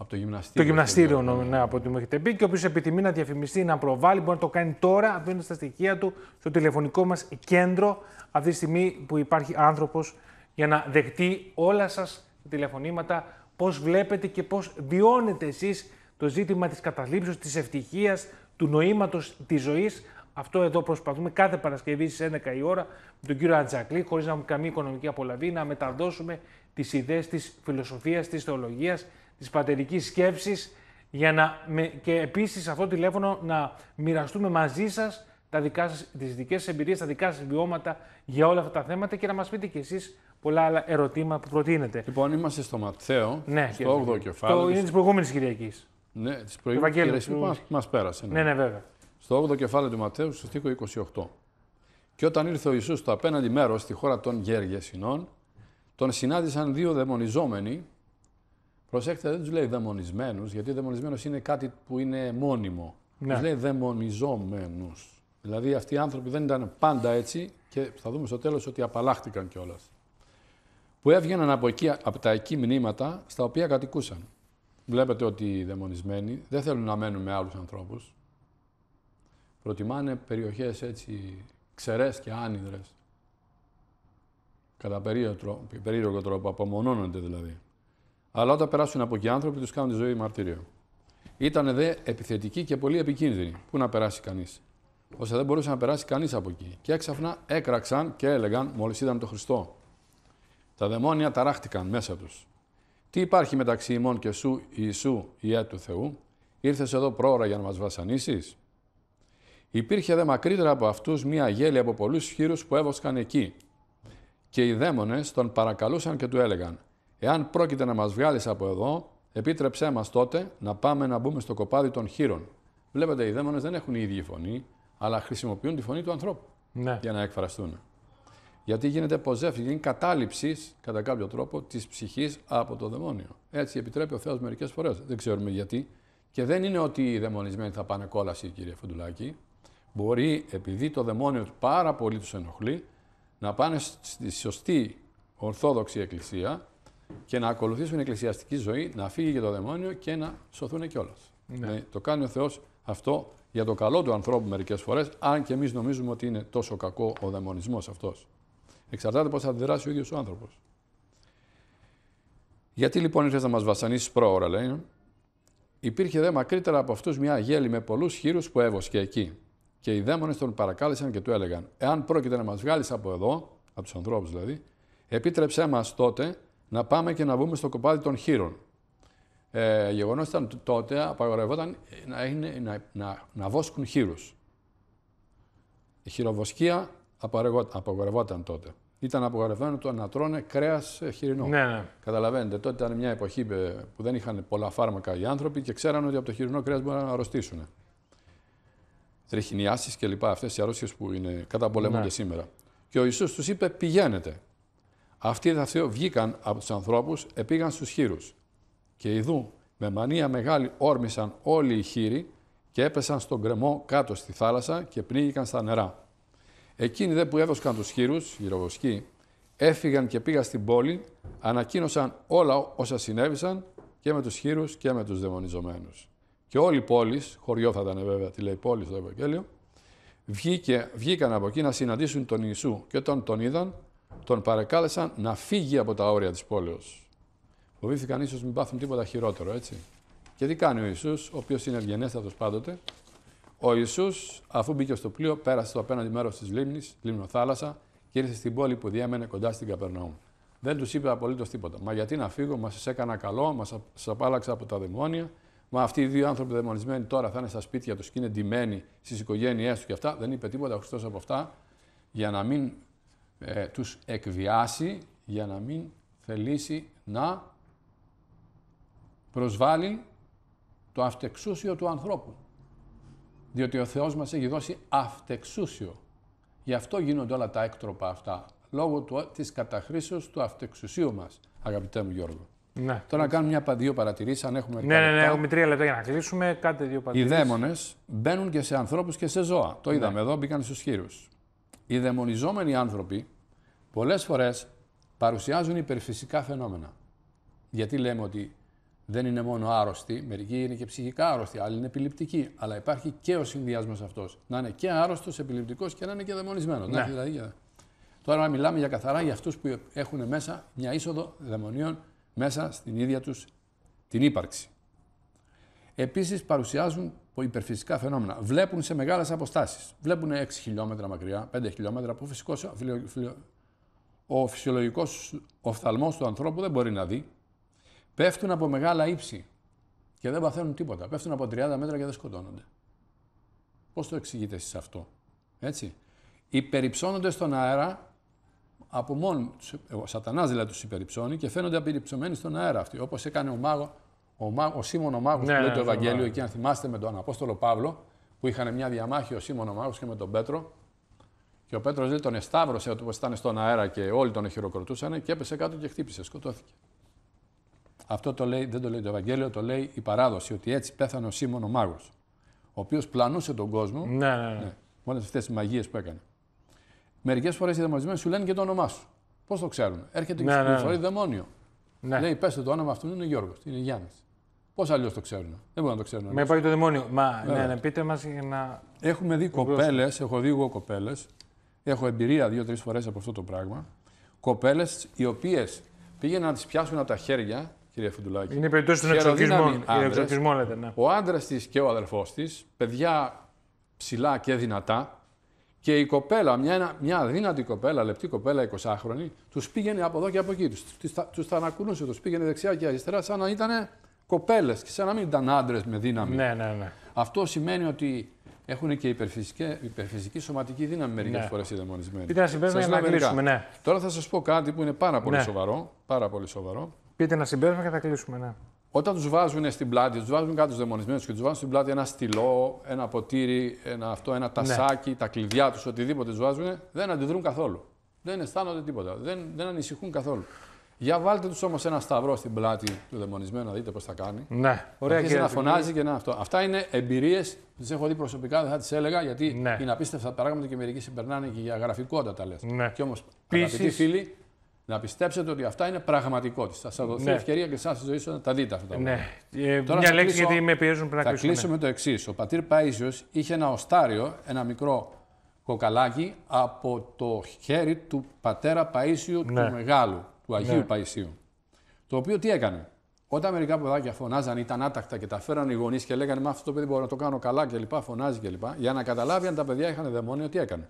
από το γυμναστήριο. Το γυμναστήριο, ναι, ναι, από ό,τι μου έχετε πει. Και όποιος επιθυμεί να διαφημιστεί, να προβάλλει, μπορεί να το κάνει τώρα. Αυτό στα στοιχεία του στο τηλεφωνικό μας κέντρο. Αυτή τη στιγμή που υπάρχει άνθρωπος για να δεχτεί όλα σας τα τηλεφωνήματα. Πώς βλέπετε και πώς βιώνετε εσείς το ζήτημα της καταλήψεω, της ευτυχίας, του νοήματος της ζωής. Αυτό εδώ προσπαθούμε κάθε Παρασκευή στις 11 η ώρα με τον κύριο Ατζακλή, χωρίς να έχουμε καμία οικονομική απολαβή, να μεταδώσουμε τις ιδέες της φιλοσοφίας, της θεολογίας, της πατερικής σκέψης για να, και επίσης αυτό το τηλέφωνο να μοιραστούμε μαζί σας τα δικά σας, τις δικές σας εμπειρίες, τα δικά σας βιώματα για όλα αυτά τα θέματα και να μας πείτε κι εσείς πολλά άλλα ερωτήματα που προτείνετε. Λοιπόν, είμαστε στο Ματθαίο, ναι, στο 8ο κεφάλαιο. Το, είναι της προηγούμενης Κυριακής. Ναι, της προηγούμενης Κυριακής λοιπόν, μας, πέρασε. Ναι. ναι, ναι, βέβαια. Στο 8ο κεφάλαιο του Ματθαίου, στο στίχο 28. Και όταν ήρθε ο Ιησούς στο απέναντι μέρος στη χώρα των Γεργεσινών, τον συνάντησαν δύο δαιμονιζόμενοι Προσέξτε, δεν τους λέει δαιμονισμένους, γιατί δαιμονισμένος είναι κάτι που είναι μόνιμο. Ναι. Τους λέει δαιμονιζόμενους. Δηλαδή αυτοί οι άνθρωποι δεν ήταν πάντα έτσι και θα δούμε στο τέλος ότι απαλλάχτηκαν κιόλας. Που έβγαιναν από, εκεί, από τα εκεί μνήματα στα οποία κατοικούσαν. Βλέπετε ότι οι δαιμονισμένοι δεν θέλουν να μένουν με άλλους ανθρώπους. Προτιμάνε περιοχές έτσι ξερές και άνυδρες. Κατά περίεργο τρόπο, απομονώνονται δηλαδή. Αλλά όταν περάσουν από εκεί άνθρωποι, τους κάνουν τη ζωή μαρτύριο. Ήταν δε επιθετική και πολύ επικίνδυνη. Πού να περάσει κανείς. Ώστε δεν μπορούσε να περάσει κανείς από εκεί. Και έξαφνα έκραξαν και έλεγαν, μόλις είδαν τον Χριστό. Τα δαιμόνια ταράχτηκαν μέσα τους. Τι υπάρχει μεταξύ ημών και σου, Ιησού, ιέ του Θεού, ήρθες εδώ πρόωρα για να μας βασανίσεις. Υπήρχε δε μακρύτερα από αυτούς μία γέλη από πολλούς χείρους που έβοσκαν εκεί. Και οι δαίμονες τον παρακαλούσαν και του έλεγαν: Εάν πρόκειται να μας βγάλεις από εδώ, επίτρεψέ μας τότε να πάμε να μπούμε στο κοπάδι των χείρων. Βλέπετε, οι δαίμονες δεν έχουν η ίδια φωνή, αλλά χρησιμοποιούν τη φωνή του ανθρώπου ναι. για να εκφραστούν. Γιατί γίνεται ποζεύση, γίνει κατάληψης κατά κάποιο τρόπο της ψυχής από το δαιμόνιο. Έτσι επιτρέπει ο Θεός μερικές φορές. Δεν ξέρουμε γιατί. Και δεν είναι ότι οι δαιμονισμένοι θα πάνε κόλαση, κύριε Φουντουλάκη. Μπορεί, επειδή το δαιμόνιο πάρα πολύ τους ενοχλεί, να πάνε στη σωστή Ορθόδοξη Εκκλησία και να ακολουθήσουν εκκλησιαστική ζωή, να φύγει και το δαιμόνιο και να σωθούν κιόλας. Ναι. Δηλαδή, το κάνει ο Θεός αυτό για το καλό του ανθρώπου μερικές φορές, αν και εμείς νομίζουμε ότι είναι τόσο κακό ο δαιμονισμός αυτός. Εξαρτάται πώς θα αντιδράσει ο ίδιος ο άνθρωπος. Γιατί λοιπόν ήρθες να μας βασανίσεις πρόωρα, λέει. Υπήρχε δε μακρύτερα από αυτούς μια γέλη με πολλούς χείρους που έβοσκε εκεί. Και οι δαίμονες τον παρακάλεσαν και του έλεγαν: Εάν πρόκειται να μας βγάλεις από εδώ, από τους ανθρώπους δηλαδή, επίτρεψέ μας τότε να πάμε και να βγούμε στο κοπάδι των χείρων. Ε, Γεγονός ήταν τότε απαγορευόταν να, είναι, να, να, να βόσκουν χείρους. Η χειροβοσκία απαγορευόταν τότε. Ήταν απαγορευμένο το να τρώνε κρέας ε, χοιρινό. Ναι, ναι. Καταλαβαίνετε, τότε ήταν μια εποχή ε, που δεν είχαν πολλά φάρμακα οι άνθρωποι και ξέραν ότι από το χοιρινό κρέας μπορούν να αρρωστήσουν. Τριχνιάσει και λοιπά, αυτές οι αρρώστιες που είναι καταπολεμούνται ναι. σήμερα. Και ο Ιησούς τους είπε: Πηγαίνετε. Αυτοί τα δύο βγήκαν από τους ανθρώπους, επήγαν στους χείρους. Και ειδού με μανία μεγάλη όρμησαν όλοι οι χείροι και έπεσαν στον κρεμό κάτω στη θάλασσα και πνίγηκαν στα νερά. Εκείνοι δε που έδωσαν τους χείρους, γυροβοσκοί, έφυγαν και πήγαν στην πόλη, ανακοίνωσαν όλα όσα συνέβησαν και με τους χείρους και με τους δαιμονιζομένους. Και όλοι οι πόλη, χωριό θα ήταν βέβαια, τη λέει πόλη στο Ευαγγέλιο, βγήκαν από εκεί να συναντήσουν τον Ιησού και όταν τον είδαν, τον παρακάλεσαν να φύγει από τα όρια της πόλεως. Φοβήθηκαν ίσως μην πάθουν τίποτα χειρότερο, έτσι. Και τι κάνει ο Ιησούς, ο οποίος είναι ευγενέστατος πάντοτε. Ο Ιησούς, αφού μπήκε στο πλοίο, πέρασε το απέναντι μέρος της λίμνης, λίμνοθάλασσα, και ήρθε στην πόλη που διέμενε κοντά στην Καπερναούμ. Δεν τους είπε απολύτως τίποτα. Μα γιατί να φύγω, μα σας έκανα καλό, μα σας από τα δαιμόνια. Μα αυτοί οι δύο άνθρωποι δαιμονισμένοι τώρα θα είναι στα σπίτια τους και είναι ντυμένοι στις οικογένειές του και αυτά. Δεν είπε τίποτα ο Χριστός από αυτά για να μην ε, τους εκβιάσει για να μην θελήσει να προσβάλλει το αυτεξούσιο του ανθρώπου. Διότι ο Θεός μας έχει δώσει αυτεξούσιο. Γι' αυτό γίνονται όλα τα έκτροπα αυτά. Λόγω του, της καταχρήσεως του αυτεξουσίου μας, αγαπητέ μου Γιώργο. Ναι. Τώρα να κάνουμε μια, δύο παρατηρήσεις, αν έχουμε. Ναι, ναι, ναι έχουμε τρία λεπτά για να κλείσουμε. Κάτι δύο παρατηρήσει. Οι δαίμονες μπαίνουν και σε ανθρώπους και σε ζώα. Το ναι. είδαμε ναι. εδώ, μπήκαν στους χείρους. Οι δαιμονιζόμενοι άνθρωποι πολλές φορές παρουσιάζουν υπερφυσικά φαινόμενα. Γιατί λέμε ότι δεν είναι μόνο άρρωστοι, μερικοί είναι και ψυχικά άρρωστοι, άλλοι είναι επιληπτικοί. Αλλά υπάρχει και ο συνδυασμός αυτός. Να είναι και άρρωστος, επιληπτικός και να είναι και δαιμονισμένος. Ναι. Δηλαδή, ε, τώρα μιλάμε για καθαρά για αυτούς που έχουν μέσα μια είσοδο δαιμονίων μέσα στην ίδια τους την ύπαρξη. Επίσης παρουσιάζουν υπερφυσικά φαινόμενα. Βλέπουν σε μεγάλες αποστάσεις. Βλέπουν 6 χιλιόμετρα μακριά, 5 χιλιόμετρα, που φυσικός, ο φυσιολογικός οφθαλμός του ανθρώπου δεν μπορεί να δει. Πέφτουν από μεγάλα ύψη και δεν παθαίνουν τίποτα. Πέφτουν από 30 μέτρα και δεν σκοτώνονται. Πώς το εξηγείτε εσείς αυτό, Έτσι. Υπεριψώνονται στον αέρα από μόνο. Ο Σατανάς δηλαδή τους υπεριψώνει και φαίνονται απεριψωμένοι στον αέρα αυτοί. Όπως έκανε ο μάγος, ο, Μα... ο Σίμων ο Μάγος ναι, που λέει ναι, το Ευαγγέλιο, ναι. εκεί αν θυμάστε με τον Απόστολο Παύλο, που είχαν μια διαμάχη ο Σίμων ο Μάγος και με τον Πέτρο, και ο Πέτρος λέει τον εσταύρωσε όπω ήταν στον αέρα και όλοι τον χειροκροτούσαν και έπεσε κάτω και χτύπησε, σκοτώθηκε. Αυτό το λέει, δεν το λέει το Ευαγγέλιο, το λέει η παράδοση, ότι έτσι πέθανε ο Σίμων ο Μάγος, ο οποίος πλανούσε τον κόσμο ναι, ναι, ναι. ναι με όλες αυτές τις μαγείες που έκανε. Μερικές φορές οι δαιμονισμένοι σου λένε και το όνομά σου. Πώς το ξέρουν, έρχεται και ναι, σου ναι, ναι. Ναι. Λέει, πέστε το όνομα αυτού είναι Γιώργος, είναι Γιάννης. Πώς αλλιώς το ξέρουν. Δεν μπορούν να το ξέρουν. Με πάει το δαιμόνιο. Μα ναι, ναι, πείτε μας για να. Έχουμε δει κοπέλες, έχω δει εγώ κοπέλες. Έχω εμπειρία δύο-τρει φορές από αυτό το πράγμα. Κοπέλες οι οποίες πήγαιναν να τις πιάσουν από τα χέρια, κύριε Φουντουλάκη. Είναι περιπτώσει των εξοπλισμών. λέτε. Ναι. Ο άντρας της και ο αδερφός της, παιδιά ψηλά και δυνατά. Και η κοπέλα, μια, μια αδύνατη κοπέλα, λεπτή κοπέλα, 20χρονη, τους πήγαινε από εδώ και από εκεί. Τους θα τους τους πήγαινε δεξιά και αριστερά, σαν να ήταν κοπέλες και σαν να μην ήταν άντρες με δύναμη. Ναι, ναι, ναι. Αυτό σημαίνει ότι έχουν και υπερφυσική, υπερφυσική σωματική δύναμη μερικές ναι. φορές οι δαιμονισμένοι. Πείτε να συμπέρασμα για να κλείσουμε. Ναι. Τώρα θα σας πω κάτι που είναι πάρα πολύ, ναι. σοβαρό, πάρα πολύ σοβαρό. Πείτε να συμπέρασμα και θα κλείσουμε. Ναι. Όταν τους βάζουν στην πλάτη, τους βάζουν κάτω του δαιμονισμένους και τους βάζουν στην πλάτη ένα στυλό, ένα ποτήρι, ένα, αυτό, ένα ναι. τασάκι, τα κλειδιά τους, οτιδήποτε τους βάζουν, δεν αντιδρούν καθόλου. Δεν αισθάνονται τίποτα. Δεν, δεν ανησυχούν καθόλου. Για βάλτε τους όμως ένα σταυρό στην πλάτη του δαιμονισμένου, να δείτε πώς θα κάνει. Ναι, ωραία να φωνάζει και να αυτό. Αυτά είναι εμπειρίες που τις έχω δει προσωπικά, δεν θα τις έλεγα γιατί ναι. είναι απίστευτα πράγματα και μερικοί συμπερνάνε και για γραφικότητα τα λες. Ναι. Και όμως, Πίσης... αγαπητοί φίλοι, να πιστέψετε ότι αυτά είναι πραγματικότητα. Θα σα δοθεί ναι. ευκαιρία και εσάς στη ζωή σα να τα δείτε αυτά Ναι. Ε, Τώρα μια λέξη γιατί με πιέζουν πριν να Θα κλείσω με το εξής. Ο πατήρ Παίσιο είχε ένα οστάριο, ένα μικρό κοκαλάκι από το χέρι του πατέρα Παίσιου του ναι. Μεγάλου του Αγίου ναι. Παϊσίου. Το οποίο τι έκανε. Όταν μερικά παιδάκια φωνάζαν, ήταν άτακτα και τα φέραν οι γονείς και λέγανε Μα αυτό το παιδί μπορώ να το κάνω καλά κλπ. Φωνάζει κλπ. Για να καταλάβει αν τα παιδιά είχαν δαιμόνιο, τι έκανε.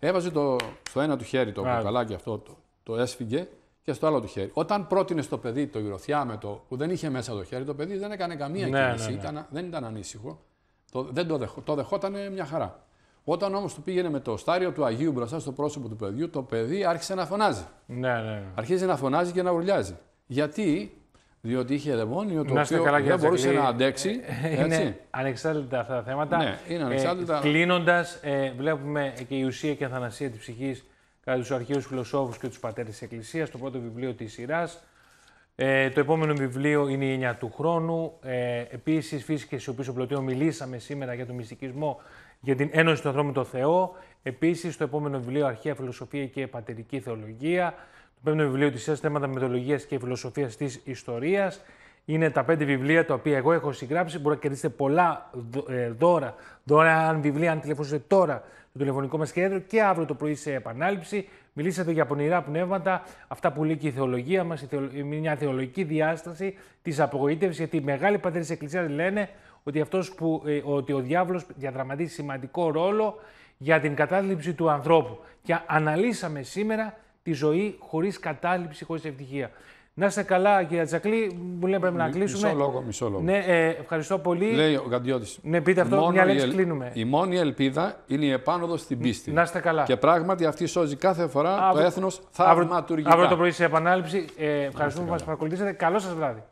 Έβαζε το, στο ένα του χέρι το κουκαλάκι αυτό, το, το έσφυγε και στο άλλο του χέρι. Όταν πρότεινε στο παιδί το γυροθιάμετο που δεν είχε μέσα το χέρι, το παιδί δεν έκανε καμία ναι, κίνηση, ναι, ναι. δεν ήταν ανήσυχο. Το, δεν το, δεχό, το δεχόταν μια χαρά. Όταν όμως του πήγαινε με το στάριο του Αγίου μπροστά στο πρόσωπο του παιδιού, το παιδί άρχισε να φωνάζει. Ναι, ναι. ναι. Αρχίζει να φωνάζει και να ουρλιάζει. Γιατί, διότι είχε δαιμόνιο το οποίο δεν μπορούσε να αντέξει. Ε, ε, είναι ανεξάρτητα αυτά τα θέματα. Ναι, είναι ε, ανεξάρτητα. Ε, Κλείνοντα, βλέπουμε και η ουσία και η αθανασία της ψυχής κατά τους αρχαίους φιλοσόφους και τους πατέρες της Εκκλησίας, το πρώτο βιβλίο της σειράς. Ε, το επόμενο βιβλίο είναι η 9 του χρόνου. Ε, Επίσης, φύσκε και σιωπή στο μιλήσαμε σήμερα για τον μυστικισμό για την ένωση του ανθρώπου με τον Θεό. Επίσης, το επόμενο βιβλίο Αρχαία Φιλοσοφία και Πατερική Θεολογία. Το πέμπτο βιβλίο της ΕΣ Θέματα Μυθολογίας και Φιλοσοφίας της Ιστορίας. Είναι τα πέντε βιβλία τα οποία εγώ έχω συγγράψει. Μπορείτε να κερδίσετε πολλά ε, δώρα, δώρα, αν βιβλία, αν τηλεφωνήσετε τώρα στο τηλεφωνικό μας κέντρο και αύριο το πρωί σε επανάληψη. Μιλήσατε για πονηρά πνεύματα, αυτά που λέει και η θεολογία μας, μια θεολογική διάσταση της απογοήτευσης, γιατί οι μεγάλοι πατέρε της Εκκλησίας λένε ότι, αυτός που, ε, ότι ο διάβολος διαδραματίζει σημαντικό ρόλο για την κατάληψη του ανθρώπου. Και αναλύσαμε σήμερα τη ζωή χωρίς κατάληψη, χωρίς ευτυχία. Να είστε καλά, κύριε Τζακλή, Μου λέμε πρέπει να κλείσουμε. Μισό λόγο, μισό λόγο. Ναι, ε, ευχαριστώ πολύ. Λέει ο Γαντιώτης. Ναι, πείτε αυτό, μόνο μια λέξη κλείνουμε. Η μόνη ελπίδα είναι η επάνωδος στην πίστη. Να είστε καλά. Και πράγματι αυτή σώζει κάθε φορά το έθνο θαυματουργικά. Αύριο το πρωί σε επανάληψη. Ε, ευχαριστούμε που μας παρακολουθήσατε. Καλό σας βράδυ.